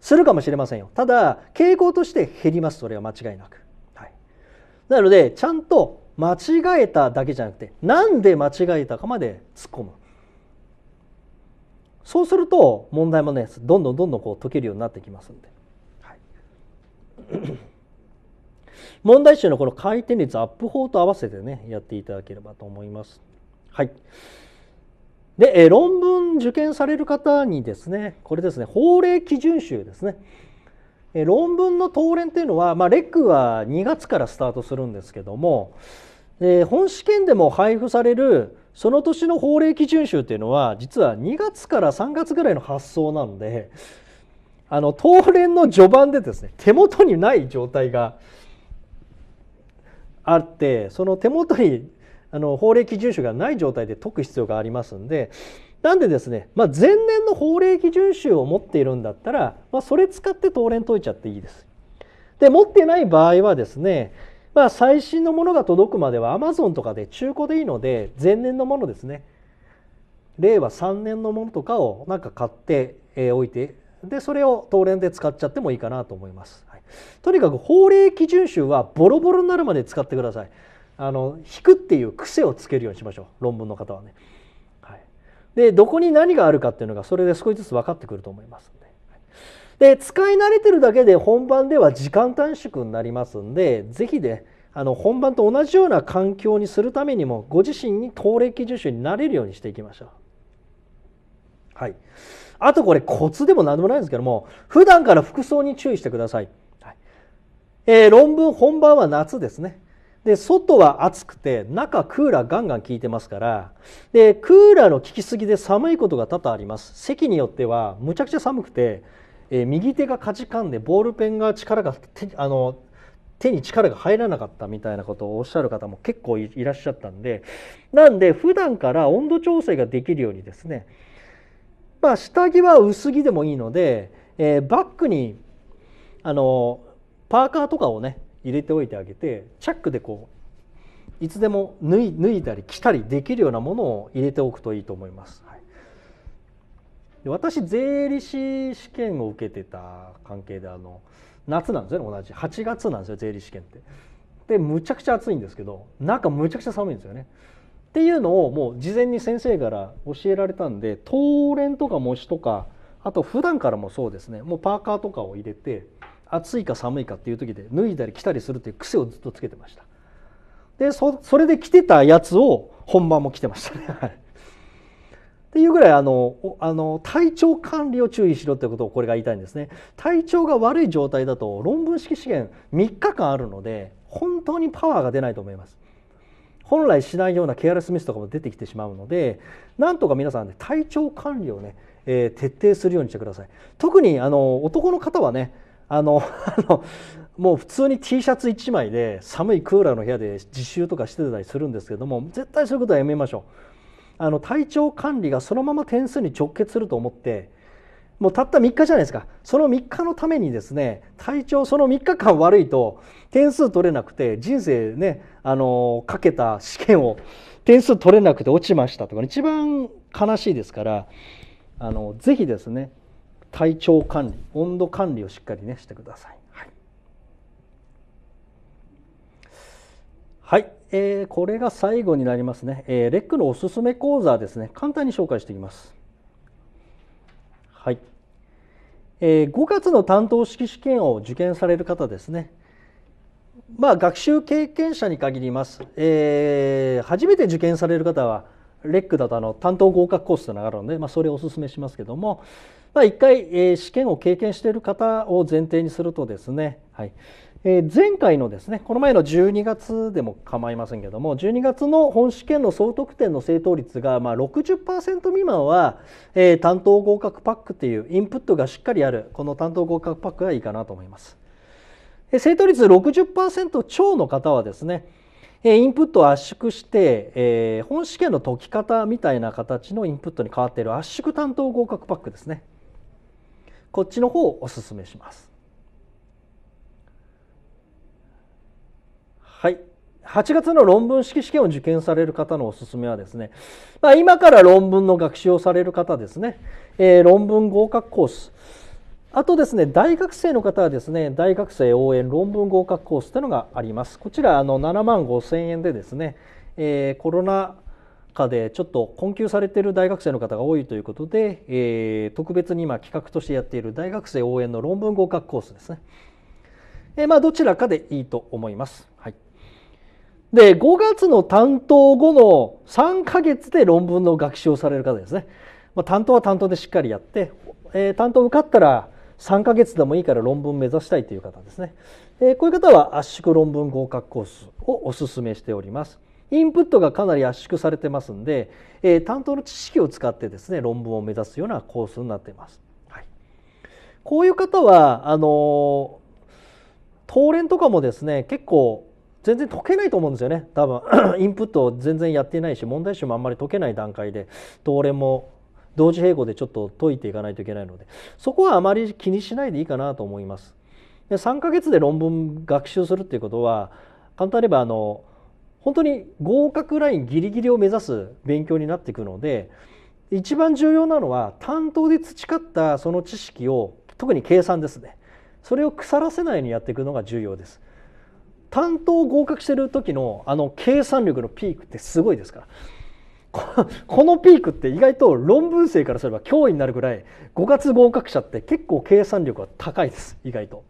するかもしれませんよただ傾向として減りますそれは間違いなく、はい、なのでちゃんと間違えただけじゃなくてなんで間違えたかまで突っ込むそうすると問題もねどんどんどんどんこう解けるようになってきますんで 問題集のこの回転率アップ法と合わせてねやっていただければと思います。はい、で、え論文受験される方にですねこれですね法令基準集ですね、え論文の答練というのは、まあ、レックは2月からスタートするんですけども、え本試験でも配布されるその年の法令基準集というのは実は2月から3月ぐらいの発送なのであの当連の序盤でですね手元にない状態があってその手元にあの法令基準書がない状態で解く必要がありますんでなんでですね、まあ、前年の法令基準集を持っているんだったら、まあ、それ使って当連解いちゃっていいです。で持ってない場合はですね、まあ、最新のものが届くまでは Amazon とかで中古でいいので前年のものですね令和3年のものとかをなんか買っておいてでそれを当連で使っちゃってもいいかなと思います、はい、とにかく法令基準集はボロボロになるまで使ってくださいあの引くっていう癖をつけるようにしましょう論文の方はね、はい、でどこに何があるかっていうのがそれで少しずつ分かってくると思いますで、で使い慣れてるだけで本番では時間短縮になりますんで是非ねあの本番と同じような環境にするためにもご自身に当令基準集になれるようにしていきましょうはいあとこれコツでも何でもないんですけども、普段から服装に注意してください。はい、えー、論文本番は夏ですね。で、外は暑くて、中クーラーガンガン効いてますから、で、クーラーの効きすぎで寒いことが多々あります。席によっては、むちゃくちゃ寒くて、えー、右手がかじかんで、ボールペンが力が、あの、手に力が入らなかったみたいなことをおっしゃる方も結構いらっしゃったんで、なんで普段から温度調整ができるようにですね、まあ、下着は薄着でもいいので、えー、バッグにあのパーカーとかをね入れておいてあげてチャックでこういつでも脱い脱いだり着たりできるようなものを入れておくといいと思います。はい、私税理士試験を受けてた関係であの夏なんですよね同じ8月なんですよ税理士試験って。でむちゃくちゃ暑いんですけど中むちゃくちゃ寒いんですよね。っていうのをもう事前に先生から教えられたんでレ連とか模試とかあと普段からもそうですねもうパーカーとかを入れて暑いか寒いかっていう時で脱いだり着たりするっていう癖をずっとつけてましたでそれで着てたやつを本番も着てましたね っていうぐらいあのあの体調管理を注意しろってことをこれが言いたいんですね体調が悪い状態だと論文式試験3日間あるので本当にパワーが出ないと思います本来しないようなケアレスミスとかも出てきてしまうのでなんとか皆さんね体調管理をね、えー、徹底するようにしてください特にあの男の方はねあの もう普通に T シャツ1枚で寒いクーラーの部屋で自習とかしてたりするんですけども絶対そういうことはやめましょうあの体調管理がそのまま点数に直結すると思ってもうたった3日じゃないですか。その3日のためにですね、体調その3日間悪いと点数取れなくて、人生ね、あの、かけた試験を点数取れなくて落ちましたとか、ね、一番悲しいですから、あの、ぜひですね、体調管理、温度管理をしっかりね、してください。はい。はい、えー、これが最後になりますね。えー、レックのおすすめ講座ですね、簡単に紹介していきます。はいえー、5月の担当式試験を受験される方ですね、まあ、学習経験者に限ります、えー、初めて受験される方はレックだとあの担当合格コースというのがあるので、まあ、それをお勧めしますけども、まあ、1回、えー、試験を経験している方を前提にするとですね、はいえ前回のですねこの前の12月でも構いませんけども12月の本試験の総得点の正答率がま60%未満は、え担当合格パックっていうインプットがしっかりあるこの担当合格パックがいいかなと思います。正答率60%超の方はですねインプットを圧縮して、え本試験の解き方みたいな形のインプットに変わっている圧縮担当合格パックですねこっちの方をおすすめします。はい8月の論文式試験を受験される方のおすすめはですね、まあ、今から論文の学習をされる方ですね、えー、論文合格コースあとですね大学生の方はですね大学生応援論文合格コースというのがありますこちらあの7万5千円でですね、えー、コロナ禍でちょっと困窮されている大学生の方が多いということで、えー、特別に今企画としてやっている大学生応援の論文合格コースですね、えー、まあどちらかでいいと思いますで5月の担当後の3か月で論文の学習をされる方ですね、まあ、担当は担当でしっかりやって、えー、担当受かったら3か月でもいいから論文目指したいという方ですね、えー、こういう方は圧縮論文合格コースをおすすめしておりますインプットがかなり圧縮されてますんで、えー、担当の知識を使ってですね論文を目指すようなコースになっています、はい、こういう方はあのー、東連とかもですね結構全然解けないと思うんですよね多分 インプットを全然やってないし問題集もあんまり解けない段階でどれも同時並行でちょっと解いていかないといけないのでそこはあまり気にしないでいいかなと思います。で3ヶ月で論文学習するっていうことは簡単に言えばあの本当に合格ラインギリギリを目指す勉強になっていくので一番重要なのは担当で培ったその知識を特に計算ですねそれを腐らせないようにやっていくのが重要です。担当合格してる時のあの計算力のピークってすごいですからこのピークって意外と論文生からすれば脅威になるぐらい5月合格者って結構計算力は高いです意外と。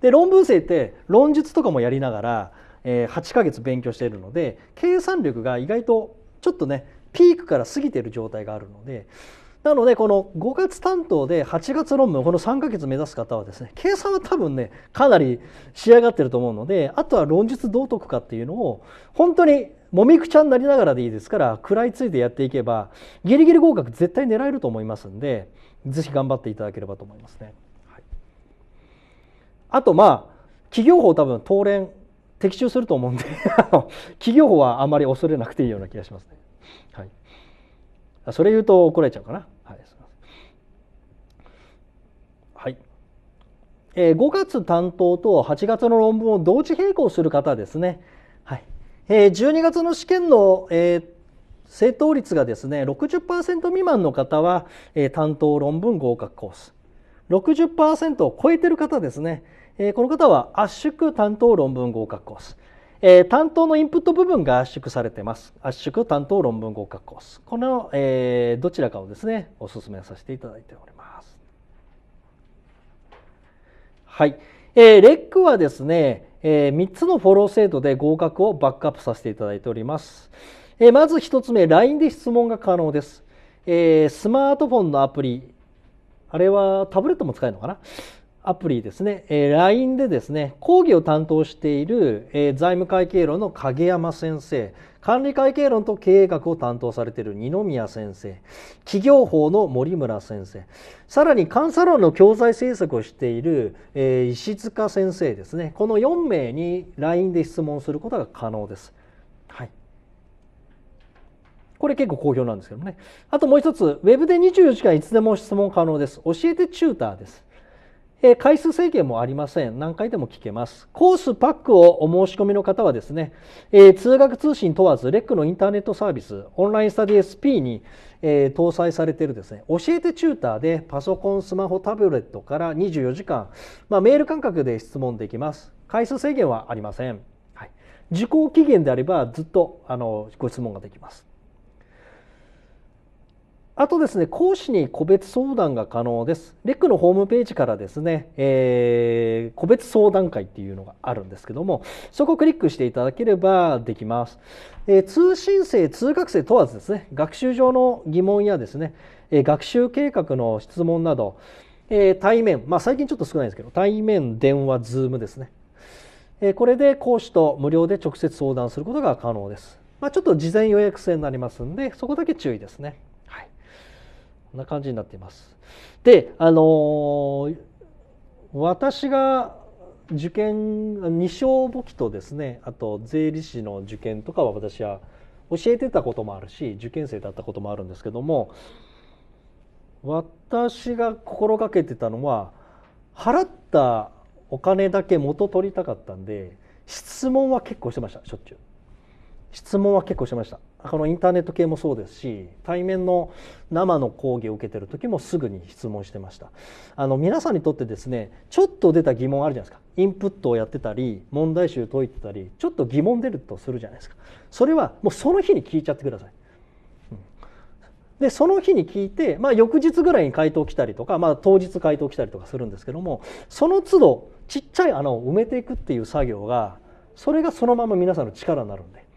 で論文生って論述とかもやりながら、えー、8ヶ月勉強しているので計算力が意外とちょっとねピークから過ぎている状態があるのでなのでこの5月担当で8月論文この3ヶ月目指す方はですね計算は多分ねかなり仕上がってると思うのであとは論述どう解くかっていうのを本当にもみくちゃになりながらでいいですから食らいついてやっていけばギリギリ合格絶対狙えると思いますんでぜひ頑張っていただければと思いますね。はい、あとまあ企業法多分当連的中すると思うんで 企業法はあまり恐れなくていいような気がしますね。はい、それ言うと怒られちゃうかな。えー、5月担当と8月の論文を同時並行する方ですね、はいえー、12月の試験の、えー、正答率がですね60%未満の方は、えー、担当論文合格コース60%を超えてる方ですね、えー、この方は圧縮担当論文合格コース、えー、担当のインプット部分が圧縮されてます圧縮担当論文合格コースこの、えー、どちらかをですねお勧めさせていただいておりますはい。えー、レックはですね、えー、3つのフォロー制度で合格をバックアップさせていただいております。えー、まず1つ目、LINE で質問が可能です。えー、スマートフォンのアプリ、あれはタブレットも使えるのかなアプリですね、えー、LINE でですね、講義を担当している、えー、財務会計論の影山先生、管理会計論と経営学を担当されている二宮先生、企業法の森村先生、さらに監査論の教材制作をしている、えー、石塚先生ですね、この4名に LINE で質問することが可能です。はい。これ結構好評なんですけどね。あともう一つ、Web で24時間いつでも質問可能です。教えてチューターです。えー、回数制限もありません。何回でも聞けます。コースパックをお申し込みの方はですね、えー、通学通信問わず、レックのインターネットサービス、オンラインスタディ SP に、えー、搭載されているですね、教えてチューターでパソコン、スマホ、タブレットから24時間、まあ、メール感覚で質問できます。回数制限はありません。はい、受講期限であればずっとあのご質問ができます。あとですね、講師に個別相談が可能です。レックのホームページからですね、えー、個別相談会っていうのがあるんですけども、そこをクリックしていただければできます。えー、通信生、通学生問わずですね、学習上の疑問やですね、えー、学習計画の質問など、え対面、まあ最近ちょっと少ないんですけど、対面、電話、ズームですね。えこれで講師と無料で直接相談することが可能です。まあ、ちょっと事前予約制になりますんで、そこだけ注意ですね。こんな感じになっています。で、あのー、私が受験二小簿記とですねあと税理士の受験とかは私は教えてたこともあるし受験生だったこともあるんですけども私が心がけてたのは払ったお金だけ元取りたかったんで質問は結構してましたしょっちゅう。質問は結構しましたこのインターネット系もそうですし対面の生の講義を受けてる時もすぐに質問してましたあの皆さんにとってですねちょっと出た疑問あるじゃないですかインプットをやってたり問題集解いてたりちょっと疑問出るとするじゃないですかそれはもうその日に聞いちゃってくださいでその日に聞いて、まあ、翌日ぐらいに回答来たりとか、まあ、当日回答来たりとかするんですけどもその都度ちっちゃい穴を埋めていくっていう作業がそれがそのまま皆さんの力になるんで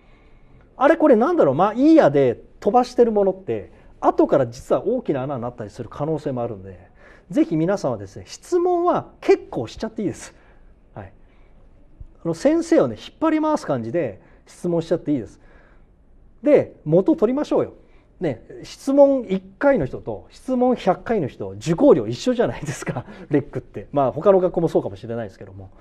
あれこれなんだろうまあいいやで飛ばしてるものって後から実は大きな穴になったりする可能性もあるんで是非皆さんはですね質問は結構しちゃっていいです。はい、あの先生をね引っ張り回す感じで質問しちゃっていいです。で元取りましょうよ。ね、質問1回の人と質問100回の人受講料一緒じゃないですか レックってまあ他の学校もそうかもしれないですけども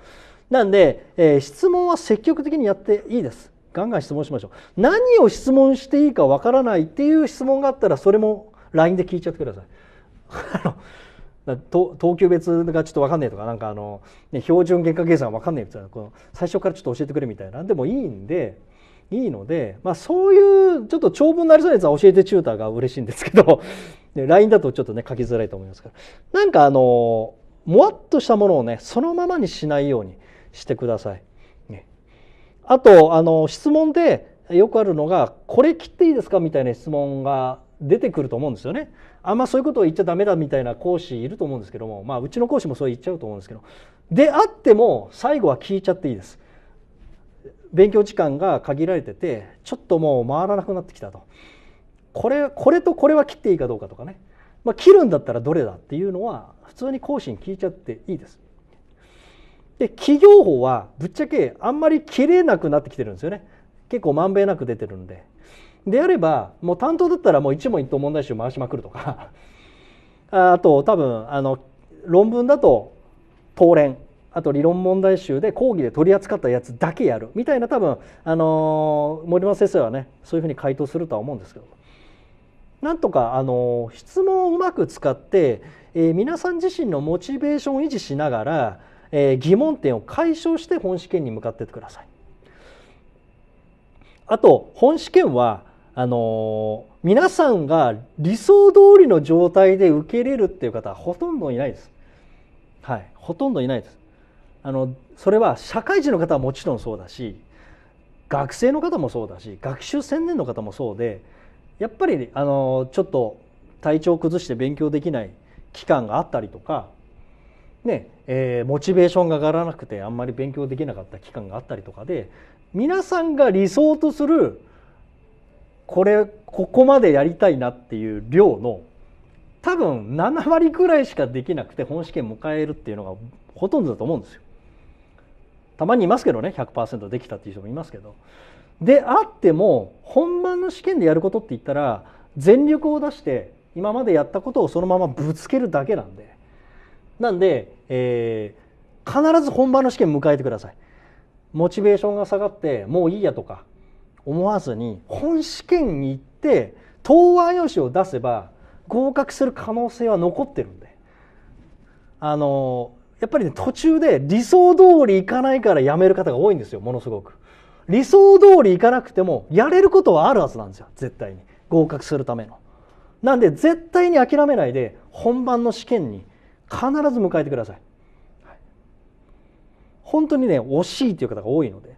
なんで、えー、質問は積極的にやっていいですガンガン質問しましょう何を質問していいかわからないっていう質問があったらそれも LINE で聞いちゃってください あの等級別がちょっと分かんねえとかなんかあの、ね、標準原価計算分かんねえみたいなこの最初からちょっと教えてくれみたいなでもいいんでいいので、まあ、そういうちょっと長文になりそうなやつは教えてチューターが嬉しいんですけど LINE だとちょっとね書きづらいと思いますからなんかあのもわっとしたものをねそのままにしないようにしてください。あとあの質問でよくあるのがこれ切っていいですかみたいな質問が出てくると思うんですよね。あんまそういうことを言っちゃダメだみたいな講師いると思うんですけども、まあ、うちの講師もそう言っちゃうと思うんですけどであっても最後は聞いちゃっていいです。勉強時間が限られててちょっともう回らなくなってきたとこれこれとこれは切っていいかどうかとかね、まあ、切るんだったらどれだっていうのは普通に講師に聞いちゃっていいです。で企業法はぶっちゃけあんまり切れなくなってきてるんですよね結構まんべんなく出てるんでであればもう担当だったらもう一問一答問題集回しまくるとか あと多分あの論文だと当連あと理論問題集で講義で取り扱ったやつだけやるみたいな多分、あのー、森本先生はねそういうふうに回答するとは思うんですけどなんとか、あのー、質問をうまく使って、えー、皆さん自身のモチベーションを維持しながらえー、疑問点を解消して本試験に向かってってください。あと本試験はあのー、皆さんが理想通りの状態で受け入れるっていう方はほとんどいないです。はい、ほとんどいないです。あのそれは社会人の方はもちろんそうだし学生の方もそうだし学習専念の方もそうでやっぱりあのちょっと体調を崩して勉強できない期間があったりとかねえー、モチベーションが上がらなくてあんまり勉強できなかった期間があったりとかで皆さんが理想とするこれここまでやりたいなっていう量の多分7割くらいしかできなくて本試験迎えるっていうのがほとんどだと思うんですよ。たまにいますけどね100%できたっていう人もいますけど。であっても本番の試験でやることって言ったら全力を出して今までやったことをそのままぶつけるだけなんでなんで、えー、必ず本番の試験迎えてください。モチベーションが下がってもういいやとか思わずに本試験に行って答案用紙を出せば合格する可能性は残ってるんであのやっぱりね途中で理想通りいかないからやめる方が多いんですよものすごく理想通りいかなくてもやれることはあるはずなんですよ絶対に合格するためのなんで絶対に諦めないで本番の試験に必ず迎えてください、はい、本当にね惜しいという方が多いので、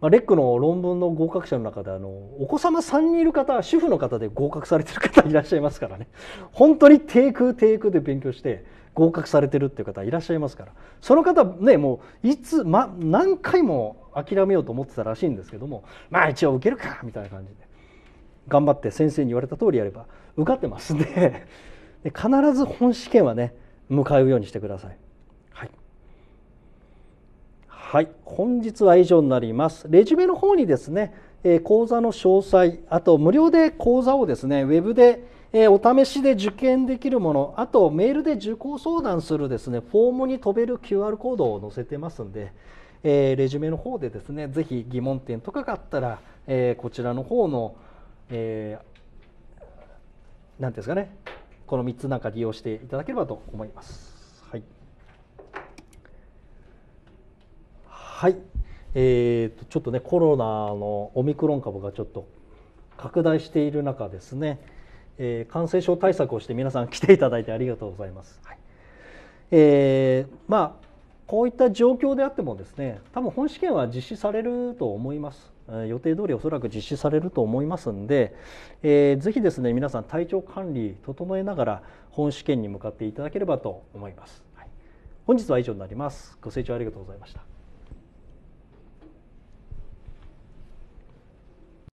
まあ、レックの論文の合格者の中であのお子様3人いる方主婦の方で合格されてる方いらっしゃいますからね本当に低空低空で勉強して合格されてるっていう方いらっしゃいますからその方ねもういつ、ま、何回も諦めようと思ってたらしいんですけどもまあ一応受けるかみたいな感じで頑張って先生に言われた通りやれば受かってますんでで必ず本試験はね向かうようにしてくださいはい、はい、本日は以上になりますレジュメの方にですね、えー、講座の詳細あと無料で講座をですねウェブで、えー、お試しで受験できるものあとメールで受講相談するですねフォームに飛べる QR コードを載せてますんでえー、レジュメの方でですね是非疑問点とかがあったら、えー、こちらの方の、えー、なんですかねこの3つなんか利用していただければと思います。はい、はい、えーと、ちょっとねコロナのオミクロン株がちょっと拡大している中ですね、えー、感染症対策をして皆さん来ていただいてありがとうございます。はい、えー、まあこういった状況であってもですね多分本試験は実施されると思います。予定通りおそらく実施されると思いますんで、えー、ぜひですね皆さん体調管理整えながら本試験に向かっていただければと思います、はい、本日は以上になりますご清聴ありがとうございました